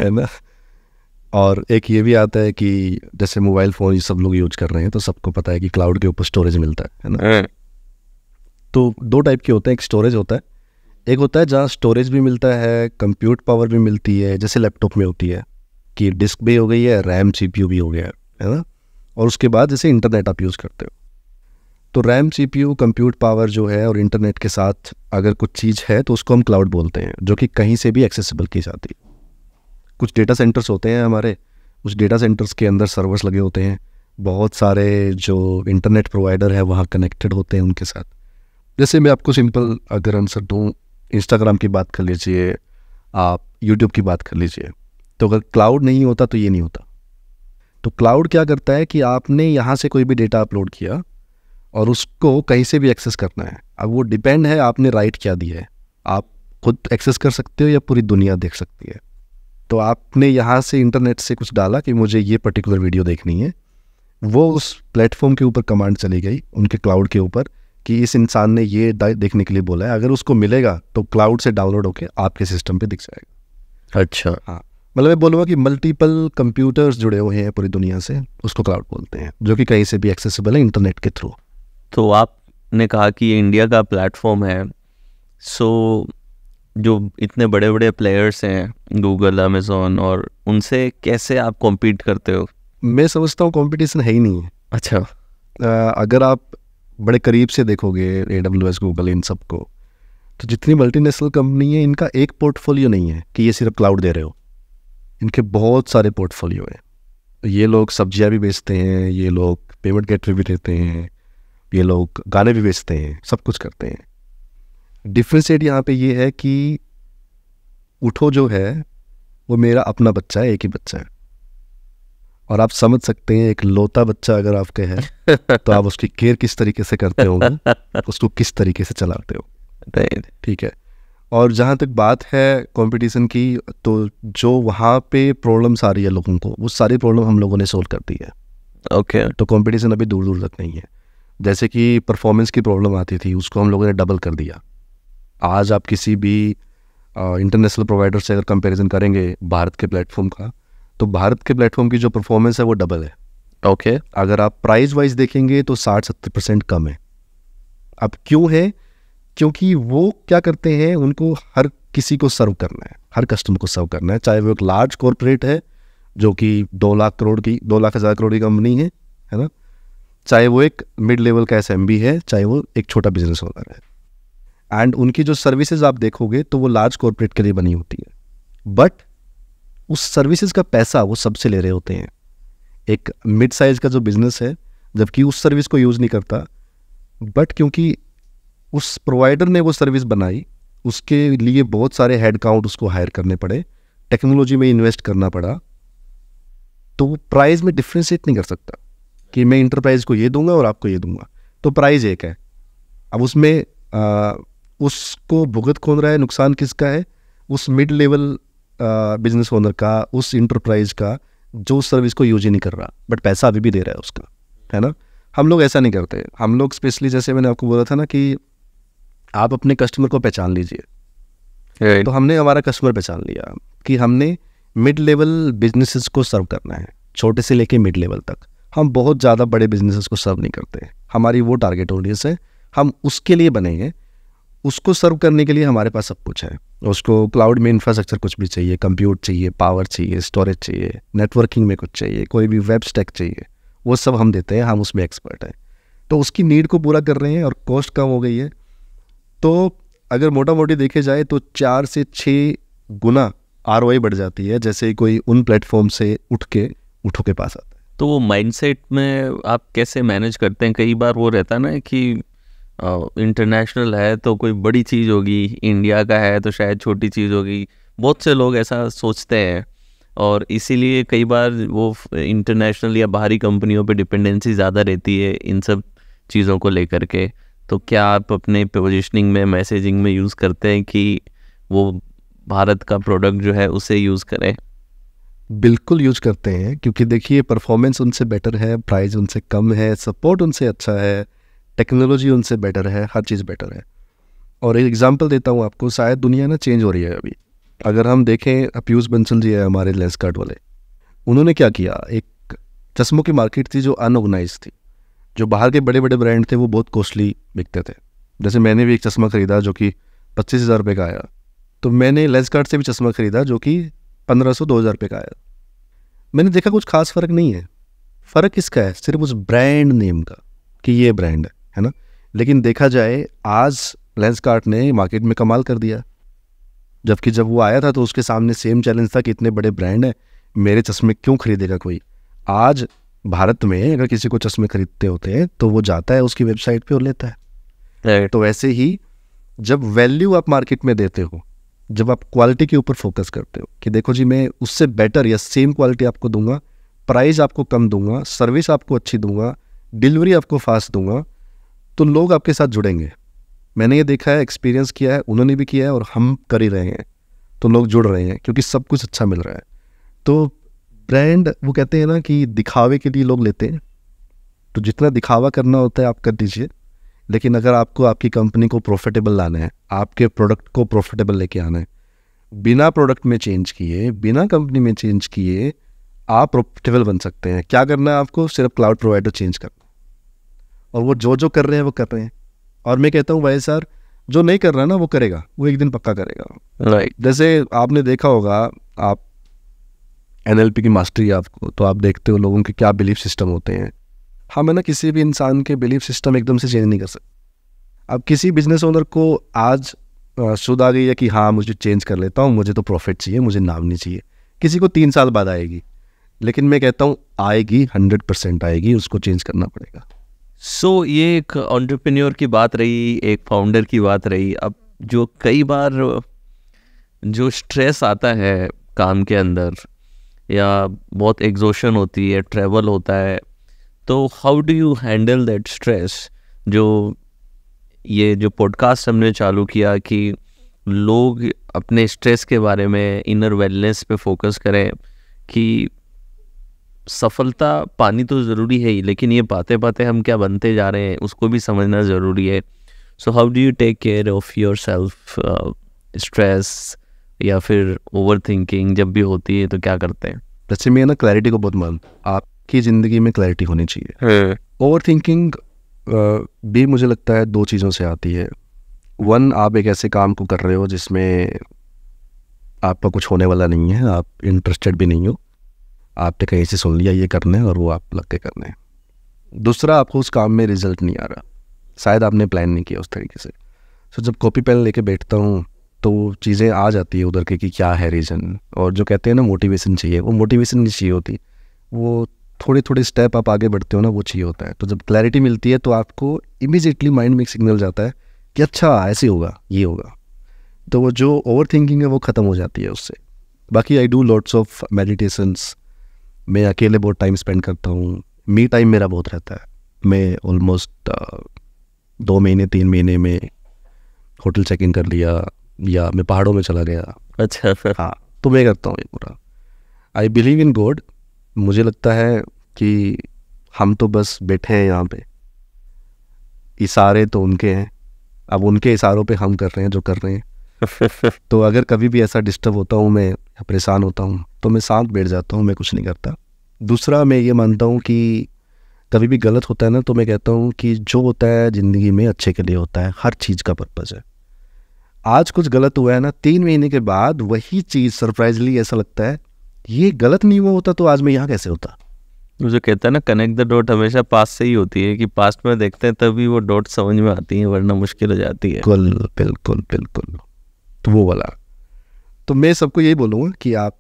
है ना और एक ये भी आता है कि जैसे मोबाइल फ़ोन ये सब लोग यूज कर रहे हैं तो सबको पता है कि क्लाउड के ऊपर स्टोरेज मिलता है है ना हाँ। तो दो टाइप के होते हैं एक स्टोरेज होता है एक होता है जहाँ स्टोरेज भी मिलता है कंप्यूट पावर भी मिलती है जैसे लैपटॉप में होती है कि डिस्क भी हो गई है रैम सी भी हो गया है ना और उसके बाद जैसे इंटरनेट आप यूज़ करते हो तो RAM C P compute power जो है और इंटरनेट के साथ अगर कुछ चीज़ है तो उसको हम क्लाउड बोलते हैं जो कि कहीं से भी एक्सेसिबल की जाती है कुछ डेटा सेंटर्स होते हैं हमारे उस डेटा सेंटर्स के अंदर सर्वर्स लगे होते हैं बहुत सारे जो इंटरनेट प्रोवाइडर है वहाँ कनेक्टेड होते हैं उनके साथ जैसे मैं आपको सिंपल अगर आंसर दूँ इंस्टाग्राम की बात कर लीजिए आप यूट्यूब की बात कर लीजिए तो अगर क्लाउड नहीं होता तो ये नहीं होता तो क्लाउड क्या करता है कि आपने यहाँ से कोई भी डेटा अपलोड किया और उसको कहीं से भी एक्सेस करना है अब वो डिपेंड है आपने राइट क्या दिया है आप खुद एक्सेस कर सकते हो या पूरी दुनिया देख सकती है तो आपने यहाँ से इंटरनेट से कुछ डाला कि मुझे ये पर्टिकुलर वीडियो देखनी है वो उस प्लेटफॉर्म के ऊपर कमांड चली गई उनके क्लाउड के ऊपर कि इस इंसान ने ये देखने के लिए बोला है अगर उसको मिलेगा तो क्लाउड से डाउनलोड होकर आपके सिस्टम पे दिख जाएगा अच्छा हाँ मतलब मैं बोलूँगा कि मल्टीपल कंप्यूटर्स जुड़े हुए हैं पूरी दुनिया से उसको क्लाउड बोलते हैं जो कि कहीं से भी एक्सेसिबल है इंटरनेट के थ्रू तो आपने कहा कि ये इंडिया का प्लेटफॉर्म है सो जो इतने बड़े बड़े प्लेयर्स हैं गूगल अमेजोन और उनसे कैसे आप कॉम्पीट करते हो मैं समझता हूँ कॉम्पिटिशन है ही नहीं है अच्छा आ, अगर आप बड़े करीब से देखोगे ए डब्ल्यू एस गूगल इन सबको तो जितनी मल्टीनेशनल कंपनी है इनका एक पोर्टफोलियो नहीं है कि ये सिर्फ क्लाउड दे रहे हो इनके बहुत सारे पोर्टफोलियो हैं ये लोग सब्जियाँ भी बेचते हैं ये लोग पेमेंट गेटवे भी देते हैं ये लोग गाने भी बेचते हैं सब कुछ करते हैं डिफ्रेंशिएट यहाँ पे ये है कि उठो जो है वो मेरा अपना बच्चा है एक ही बच्चा है और आप समझ सकते हैं एक लोता बच्चा अगर आपके है तो आप उसकी केयर किस तरीके से करते होंगे उसको किस तरीके से चलाते हो ठीक है और जहाँ तक बात है कंपटीशन की तो जो वहाँ पे प्रॉब्लम्स आ रही है लोगों को वो सारी प्रॉब्लम हम लोगों ने सोल्व कर दी है ओके okay. तो कंपटीशन अभी दूर दूर तक नहीं है जैसे कि परफॉर्मेंस की प्रॉब्लम आती थी उसको हम लोगों ने डबल कर दिया आज आप किसी भी इंटरनेशनल प्रोवाइडर से अगर कंपेरिजन करेंगे भारत के प्लेटफॉर्म का तो भारत के प्लेटफॉर्म की जो परफॉर्मेंस है वो डबल है ओके okay. अगर आप प्राइस वाइज देखेंगे तो साठ सत्तर परसेंट कम है अब क्यों है क्योंकि वो क्या करते हैं उनको हर किसी को सर्व करना है हर कस्टमर को सर्व करना है चाहे वो एक लार्ज कॉरपोरेट है जो कि दो लाख करोड़ की दो लाख हज़ार करोड़ की कंपनी है है ना चाहे वो एक मिड लेवल का एस है चाहे वो एक छोटा बिजनेस ओनर है एंड उनकी जो सर्विसेज आप देखोगे तो वो लार्ज कॉरपोरेट के लिए बनी होती है बट उस सर्विसेज का पैसा वो सबसे ले रहे होते हैं एक मिड साइज़ का जो बिज़नेस है जबकि उस सर्विस को यूज़ नहीं करता बट क्योंकि उस प्रोवाइडर ने वो सर्विस बनाई उसके लिए बहुत सारे हेड काउंट उसको हायर करने पड़े टेक्नोलॉजी में इन्वेस्ट करना पड़ा तो वो प्राइस में डिफ्रेंशिएट नहीं कर सकता कि मैं इंटरप्राइज को ये दूंगा और आपको ये दूंगा तो प्राइस एक है अब उसमें आ, उसको भुगत कौन रहा है नुकसान किसका है उस मिड लेवल बिजनेस ओनर का उस इंटरप्राइज का जो सर्विस को यूज ही नहीं कर रहा बट पैसा अभी भी दे रहा है उसका है ना हम लोग ऐसा नहीं करते हम लोग स्पेशली जैसे मैंने आपको बोला था ना कि आप अपने कस्टमर को पहचान लीजिए तो हमने हमारा कस्टमर पहचान लिया कि हमने मिड लेवल बिजनेसेस को सर्व करना है छोटे से लेके मिड लेवल तक हम बहुत ज़्यादा बड़े बिजनेसेस को सर्व नहीं करते हमारी वो टारगेट ऑडियंस है हम उसके लिए बने हैं उसको सर्व करने के लिए हमारे पास सब कुछ है उसको क्लाउड में इंफ्रास्ट्रक्चर कुछ भी चाहिए कंप्यूट चाहिए पावर चाहिए स्टोरेज चाहिए नेटवर्किंग में कुछ चाहिए कोई भी वेब स्टैक चाहिए वो सब हम देते हैं हम उसमें एक्सपर्ट हैं तो उसकी नीड को पूरा कर रहे हैं और कॉस्ट कम हो गई है तो अगर मोटा मोटी देखे जाए तो चार से छः गुना आर बढ़ जाती है जैसे कोई उन प्लेटफॉर्म से उठ के उठो के पास आता है तो वो माइंडसेट में आप कैसे मैनेज करते हैं कई बार वो रहता है ना कि इंटरनेशनल है तो कोई बड़ी चीज़ होगी इंडिया का है तो शायद छोटी चीज़ होगी बहुत से लोग ऐसा सोचते हैं और इसीलिए कई बार वो इंटरनेशनल या बाहरी कंपनियों पे डिपेंडेंसी ज़्यादा रहती है इन सब चीज़ों को लेकर के तो क्या आप अपने पोजिशनिंग में मैसेजिंग में यूज़ करते हैं कि वो भारत का प्रोडक्ट जो है उसे यूज़ करें बिल्कुल यूज करते हैं क्योंकि देखिए परफॉर्मेंस उनसे बेटर है प्राइस उनसे कम है सपोर्ट उनसे अच्छा है टेक्नोलॉजी उनसे बेटर है हर चीज़ बेटर है और एक एग्जाम्पल देता हूँ आपको शायद दुनिया ना चेंज हो रही है अभी अगर हम देखें पीयूष बंसल जी है हमारे लेंस कार्ड वाले उन्होंने क्या किया एक चश्मों की मार्केट थी जो अनऑर्गनाइज थी जो बाहर के बड़े बड़े ब्रांड थे वो बहुत कॉस्टली बिकते थे जैसे मैंने भी एक चश्मा ख़रीदा जो कि पच्चीस हज़ार रुपये का आया तो मैंने लेंस कार्ड से भी चश्मा ख़रीदा जो कि पंद्रह सौ दो हज़ार रुपये का आया मैंने देखा कुछ खास फ़र्क नहीं है फ़र्क किसका है सिर्फ उस ब्रांड नेम का कि ये ब्रांड है है ना लेकिन देखा जाए आज लेंस कार्ट ने मार्केट में कमाल कर दिया जबकि जब वो आया था तो उसके सामने सेम चैलेंज था कि इतने बड़े ब्रांड हैं मेरे चश्मे क्यों खरीदेगा कोई आज भारत में अगर किसी को चश्मे खरीदते होते हैं तो वो जाता है उसकी वेबसाइट पे और लेता है right. तो वैसे ही जब वैल्यू आप मार्केट में देते हो जब आप क्वालिटी के ऊपर फोकस करते हो कि देखो जी मैं उससे बेटर या सेम क्वालिटी आपको दूंगा प्राइस आपको कम दूंगा सर्विस आपको अच्छी दूंगा डिलीवरी आपको फास्ट दूंगा तो लोग आपके साथ जुड़ेंगे मैंने ये देखा है एक्सपीरियंस किया है उन्होंने भी किया है और हम कर ही रहे हैं तो लोग जुड़ रहे हैं क्योंकि सब कुछ अच्छा मिल रहा है तो ब्रांड वो कहते हैं ना कि दिखावे के लिए लोग लेते हैं तो जितना दिखावा करना होता है आप कर दीजिए लेकिन अगर आपको आपकी कंपनी को प्रॉफिटेबल लाना है आपके प्रोडक्ट को प्रॉफिटेबल लेके आना है बिना प्रोडक्ट में चेंज किए बिना कंपनी में चेंज किए आप प्रॉफिटेबल बन सकते हैं क्या करना है आपको सिर्फ क्लाउड प्रोवाइडर चेंज करना और वो जो जो कर रहे हैं वो कर रहे हैं और मैं कहता हूँ वाई सर जो नहीं कर रहा ना वो करेगा वो एक दिन पक्का करेगा right. जैसे आपने देखा होगा आप एन की मास्टरी आपको तो आप देखते हो लोगों के क्या बिलीफ सिस्टम होते हैं हम है ना किसी भी इंसान के बिलीफ सिस्टम एकदम से चेंज नहीं कर सकते अब किसी बिजनेस ओनर को आज शुद्ध आ गई है कि हाँ मुझे चेंज कर लेता हूँ मुझे तो प्रॉफिट चाहिए मुझे नाम नहीं चाहिए किसी को तीन साल बाद आएगी लेकिन मैं कहता हूँ आएगी हंड्रेड परसेंट आएगी उसको चेंज करना पड़ेगा सो so, ये एक ऑन्टरप्रन्योर की बात रही एक फाउंडर की बात रही अब जो कई बार जो स्ट्रेस आता है काम के अंदर या बहुत एग्जोशन होती है ट्रेवल होता है तो how do you handle that stress जो ये जो पॉडकास्ट हमने चालू किया कि लोग अपने स्ट्रेस के बारे में इनर वेलनेस पे फोकस करें कि सफलता पानी तो ज़रूरी है ही लेकिन ये पाते पाते हम क्या बनते जा रहे हैं उसको भी समझना ज़रूरी है so how do you take care of yourself stress या फिर ओवर थिंकिंग जब भी होती है तो क्या करते हैं वैसे मैं ना क्लैरिटी को बहुत मान आपकी ज़िंदगी में क्लैरिटी होनी चाहिए ओवर थिंकिंग uh, भी मुझे लगता है दो चीज़ों से आती है वन आप एक ऐसे काम को कर रहे हो जिसमें आपका कुछ होने वाला नहीं है आप इंटरेस्टेड भी नहीं हो आपने कहीं से सुन लिया ये करने और वो आप लग के करने हैं दूसरा आपको उस काम में रिजल्ट नहीं आ रहा शायद आपने प्लान नहीं किया उस तरीके से सो जब कॉपी पेन लेके बैठता हूँ तो चीज़ें आ जाती है उधर के कि क्या है रीज़न और जो कहते हैं ना मोटिवेशन चाहिए वो मोटिवेशन नहीं चाहिए होती वो थोड़े थोड़े स्टेप आप आगे बढ़ते हो ना वो चाहिए होता है तो जब क्लैरिटी मिलती है तो आपको इमिजिएटली माइंड में एक सिग्नल जाता है कि अच्छा ऐसे होगा ये होगा तो वो जो ओवर थिंकिंग है वो ख़त्म हो जाती है उससे बाकी I do lots of meditations मैं अकेले बहुत टाइम स्पेंड करता हूँ मी टाइम मेरा बहुत रहता है मैं ऑलमोस्ट दो महीने तीन महीने में होटल चेक इन कर लिया या मैं पहाड़ों में चला गया अच्छा फिर हाँ तो मैं करता हूँ ये पूरा आई बिलीव इन गॉड मुझे लगता है कि हम तो बस बैठे हैं यहाँ पे इशारे तो उनके हैं अब उनके इशारों पे हम कर रहे हैं जो कर रहे हैं तो अगर कभी भी ऐसा डिस्टर्ब होता हूँ मैं या परेशान होता हूँ तो मैं शांत बैठ जाता हूँ मैं कुछ नहीं करता दूसरा मैं ये मानता हूँ कि कभी भी गलत होता है ना तो मैं कहता हूँ कि जो होता है ज़िंदगी में अच्छे के लिए होता है हर चीज़ का पर्पज़ है आज कुछ गलत हुआ है ना तीन महीने के बाद वही चीज़ सरप्राइजली ऐसा लगता है ये गलत नहीं हुआ होता तो आज मैं यहाँ कैसे होता जो कहता है ना कनेक्ट द डॉट हमेशा पास से ही होती है कि पास्ट में देखते हैं तभी वो डॉट समझ में आती है वरना मुश्किल हो जाती है बिल्कुल बिल्कुल बिल्कुल तो वो वाला तो मैं सबको यही बोलूँगा कि आप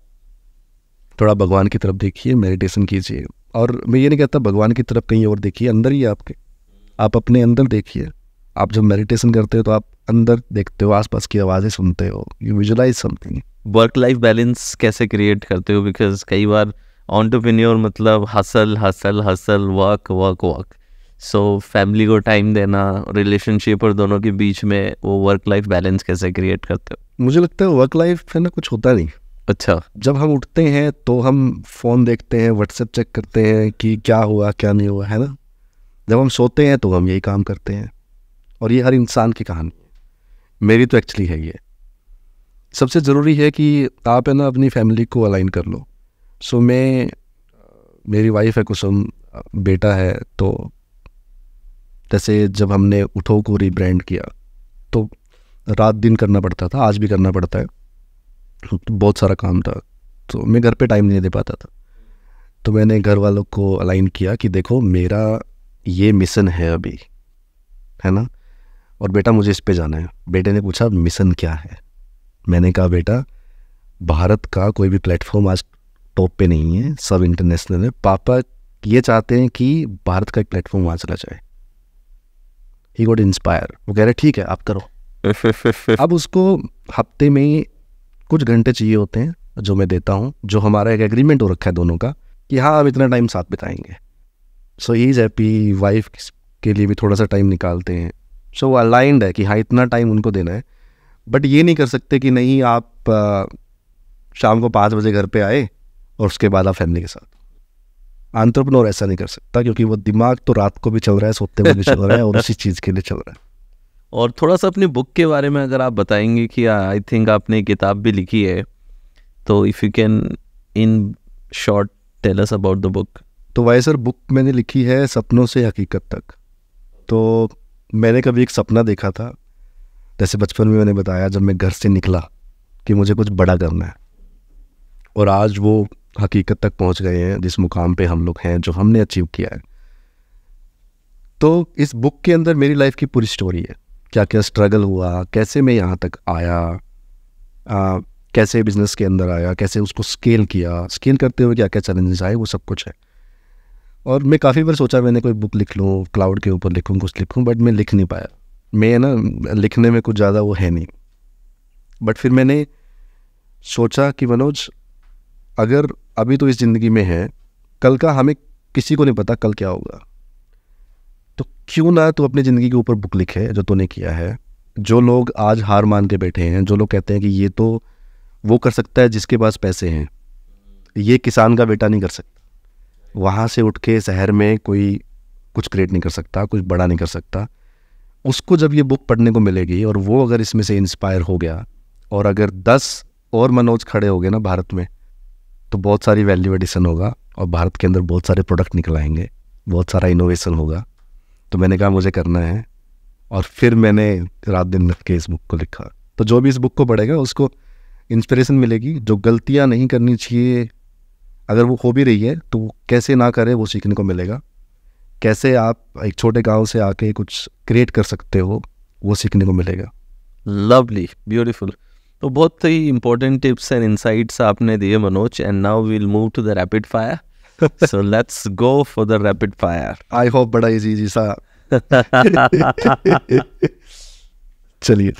थोड़ा भगवान की तरफ देखिए मेडिटेशन कीजिए और मैं ये नहीं कहता भगवान की तरफ कहीं और देखिए अंदर ही आपके आप अपने अंदर देखिए आप जब मेडिटेशन करते हो तो आप अंदर देखते हो आसपास की आवाज़ें सुनते हो you visualise something work life balance कैसे क्रिएट करते हो बिकॉज कई बार ऑन्टरप्रेन्योर मतलब hustle hustle hustle work work work so family को टाइम देना रिलेशनशिप और दोनों के बीच में वो वर्क लाइफ बैलेंस कैसे क्रिएट करते हो मुझे लगता है वर्क लाइफ है ना कुछ होता नहीं अच्छा जब हम उठते हैं तो हम फ़ोन देखते हैं व्हाट्सएप चेक करते हैं कि क्या हुआ क्या नहीं हुआ है ना जब हम सोते हैं तो हम यही काम करते हैं और ये हर इंसान की कहानी है मेरी तो एक्चुअली है ये सबसे ज़रूरी है कि आप है ना अपनी फैमिली को अलाइन कर लो सो मैं मेरी वाइफ है कुसुम बेटा है तो जैसे जब हमने उठो को रीब्रांड किया तो रात दिन करना पड़ता था आज भी करना पड़ता है बहुत सारा काम था तो मैं घर पे टाइम नहीं दे पाता था तो मैंने घर वालों को अलाइन किया कि देखो मेरा ये मिशन है अभी है ना और बेटा मुझे इस पे जाना है बेटे ने पूछा मिशन क्या है मैंने कहा बेटा भारत का कोई भी प्लेटफॉर्म आज टॉप पे नहीं है सब इंटरनेशनल है पापा ये चाहते हैं कि भारत का एक प्लेटफॉर्म वहाँ चला जाए ही गोट इंस्पायर वो कह रहे ठीक है आप करो अब उसको हफ्ते में कुछ घंटे चाहिए होते हैं जो मैं देता हूँ जो हमारा एक एग्रीमेंट हो रखा है दोनों का कि हाँ हम इतना टाइम साथ बिताएंगे so he is happy wife के लिए भी थोड़ा सा टाइम निकालते हैं सो वो अलाइंड है कि हाँ इतना टाइम उनको देना है बट ये नहीं कर सकते कि नहीं आप शाम को पाँच बजे घर पे आए और उसके बाद आप फैमिली के साथ और ऐसा नहीं कर सकता क्योंकि वो दिमाग तो रात को भी चल रहा है सोते हुए भी चल रहा है और उसी चीज़ के लिए चल रहा है और थोड़ा सा अपनी बुक के बारे में अगर आप बताएंगे कि आई थिंक आपने किताब भी लिखी है तो if you can in short tell us about the book तो वाई सर बुक मैंने लिखी है सपनों से हकीकत तक तो मैंने कभी एक सपना देखा था जैसे बचपन में मैंने बताया जब मैं घर से निकला कि मुझे कुछ बड़ा करना है और आज वो हकीकत तक पहुंच गए हैं जिस मुकाम पे हम लोग हैं जो हमने अचीव किया है तो इस बुक के अंदर मेरी लाइफ की पूरी स्टोरी है क्या क्या स्ट्रगल हुआ कैसे मैं यहाँ तक आया आ, कैसे बिजनेस के अंदर आया कैसे उसको स्केल किया स्केल करते हुए क्या क्या चैलेंजेस आए वो सब कुछ है और मैं काफ़ी बार सोचा मैंने कोई बुक लिख लूँ क्लाउड के ऊपर लिखूँ कुछ लिखूँ बट मैं लिख नहीं पाया मैं ना लिखने में कुछ ज़्यादा वो है नहीं बट फिर मैंने सोचा कि मनोज अगर अभी तो इस ज़िंदगी में है कल का हमें किसी को नहीं पता कल क्या होगा क्यों ना तू अपनी ज़िंदगी के ऊपर बुक लिखे जो तूने किया है जो लोग आज हार मान के बैठे हैं जो लोग कहते हैं कि ये तो वो कर सकता है जिसके पास पैसे हैं ये किसान का बेटा नहीं कर सकता वहाँ से उठ के शहर में कोई कुछ क्रिएट नहीं कर सकता कुछ बड़ा नहीं कर सकता उसको जब ये बुक पढ़ने को मिलेगी और वो अगर इसमें से इंस्पायर हो गया और अगर दस और मनोज खड़े हो गए ना भारत में तो बहुत सारी वैल्यू एडिशन होगा और भारत के अंदर बहुत सारे प्रोडक्ट निकल आएंगे बहुत सारा इनोवेशन होगा तो मैंने कहा मुझे करना है और फिर मैंने रात दिन लग के इस बुक को लिखा तो जो भी इस बुक को पढ़ेगा उसको इंस्पिरेशन मिलेगी जो गलतियाँ नहीं करनी चाहिए अगर वो हो भी रही है तो वो कैसे ना करे वो सीखने को मिलेगा कैसे आप एक छोटे गांव से आके कुछ क्रिएट कर सकते हो वो सीखने को मिलेगा लवली ब्यूटीफुल तो बहुत ही इंपॉर्टेंट टिप्स एंड इंसाइट्स आपने दिए Manoj and now we'll move to the rapid fire so let's go for the rapid fire I hope बड़ा इजी सा चलिए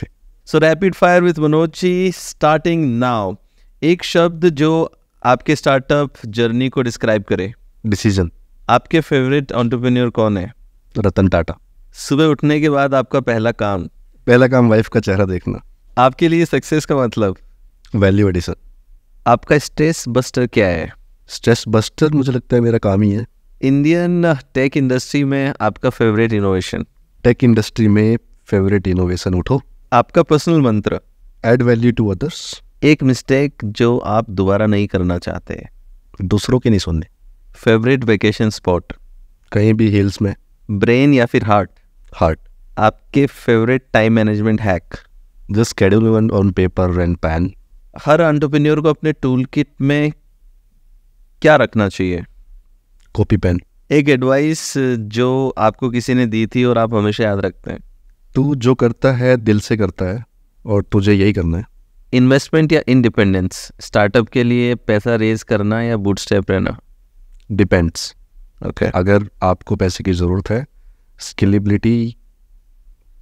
so rapid fire with Manoj ji starting now एक शब्द जो आपके स्टार्टअप जर्नी को डिस्क्राइब करे डिसीजन आपके फेवरेट ऑन्टरप्रेन्योर कौन है रतन टाटा सुबह उठने के बाद आपका पहला काम पहला काम वाइफ का चेहरा देखना आपके लिए सक्सेस का मतलब वैल्यू एडिशन आपका स्ट्रेस बस्टर क्या है स्ट्रेस बस्टर मुझे लगता है मेरा काम ही है इंडियन टेक इंडस्ट्री में आपका फेवरेट इनोवेशन टेक इंडस्ट्री में फेवरेट इनोवेशन उठो आपका personal mantra add value to others एक मिस्टेक जो आप दोबारा नहीं करना चाहते दूसरों की नहीं सुनने फेवरेट वेकेशन स्पॉट कहीं भी हिल्स में ब्रेन या फिर हार्ट हार्ट आपके favourite time management hack just schedule on paper and pen हर एंटरप्रेन्योर को अपने टूल किट में क्या रखना चाहिए कॉपी पेन एक एडवाइस जो आपको किसी ने दी थी और आप हमेशा याद रखते हैं तू जो करता है दिल से करता है और तुझे यही करना है इन्वेस्टमेंट या इंडिपेंडेंस स्टार्टअप के लिए पैसा रेज करना या बूट स्टेप रहना डिपेंड्स ओके okay. अगर आपको पैसे की ज़रूरत है स्किलेबिलिटी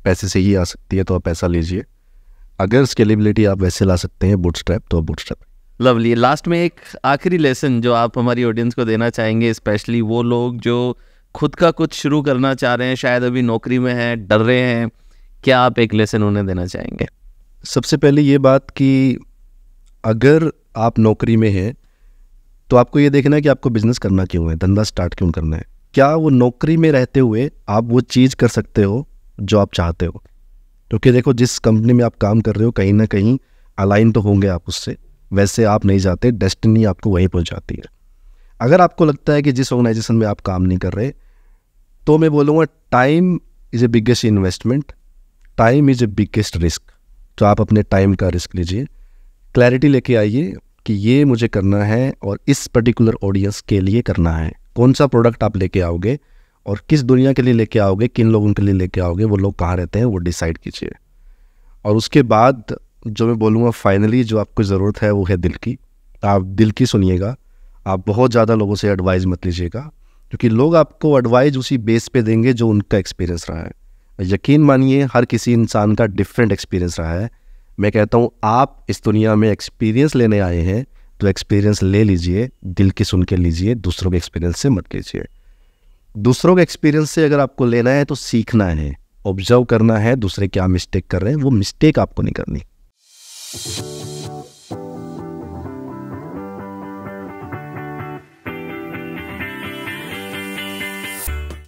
पैसे से ही आ सकती है तो आप पैसा लीजिए अगर स्केलेबिलिटी आप वैसे ला सकते हैं बूट स्ट्रैप तो बूट स्ट्रैप लवली लास्ट में एक आखिरी लेसन जो आप हमारी ऑडियंस को देना चाहेंगे स्पेशली वो लोग जो खुद का कुछ शुरू करना चाह रहे हैं शायद अभी नौकरी में हैं डर रहे हैं क्या आप एक लेसन उन्हें देना चाहेंगे सबसे पहले ये बात कि अगर आप नौकरी में हैं तो आपको ये देखना है कि आपको बिज़नेस करना क्यों है धंधा स्टार्ट क्यों करना है क्या वो नौकरी में रहते हुए आप वो चीज़ कर सकते हो जो आप चाहते हो क्योंकि तो देखो जिस कंपनी में आप काम कर रहे हो कहीं ना कहीं अलाइन तो होंगे आप उससे वैसे आप नहीं जाते डेस्टिनी आपको वहीं पहुंचाती है अगर आपको लगता है कि जिस ऑर्गेनाइजेशन में आप काम नहीं कर रहे तो मैं बोलूँगा time is a biggest investment time is a biggest risk तो आप अपने टाइम का रिस्क लीजिए क्लैरिटी लेके आइए कि ये मुझे करना है और इस पर्टिकुलर ऑडियंस के लिए करना है कौन सा प्रोडक्ट आप लेके आओगे और किस दुनिया के लिए लेके आओगे किन लोगों के लिए लेके आओगे वो लोग कहाँ रहते हैं वो डिसाइड कीजिए और उसके बाद जो मैं बोलूँगा फाइनली जो आपको ज़रूरत है वो है दिल की आप दिल की सुनिएगा आप बहुत ज़्यादा लोगों से एडवाइस मत लीजिएगा क्योंकि लोग आपको एडवाइस उसी बेस पे देंगे जो उनका एक्सपीरियंस रहा है यकीन मानिए हर किसी इंसान का डिफरेंट एक्सपीरियंस रहा है मैं कहता हूँ आप इस दुनिया में एक्सपीरियंस लेने आए हैं तो एक्सपीरियंस ले लीजिए दिल की सुन के लीजिए दूसरों के एक्सपीरियंस से मत लीजिए दूसरों के एक्सपीरियंस से अगर आपको लेना है तो सीखना है ऑब्जर्व करना है दूसरे क्या मिस्टेक कर रहे हैं वो मिस्टेक आपको नहीं करनी Thank you.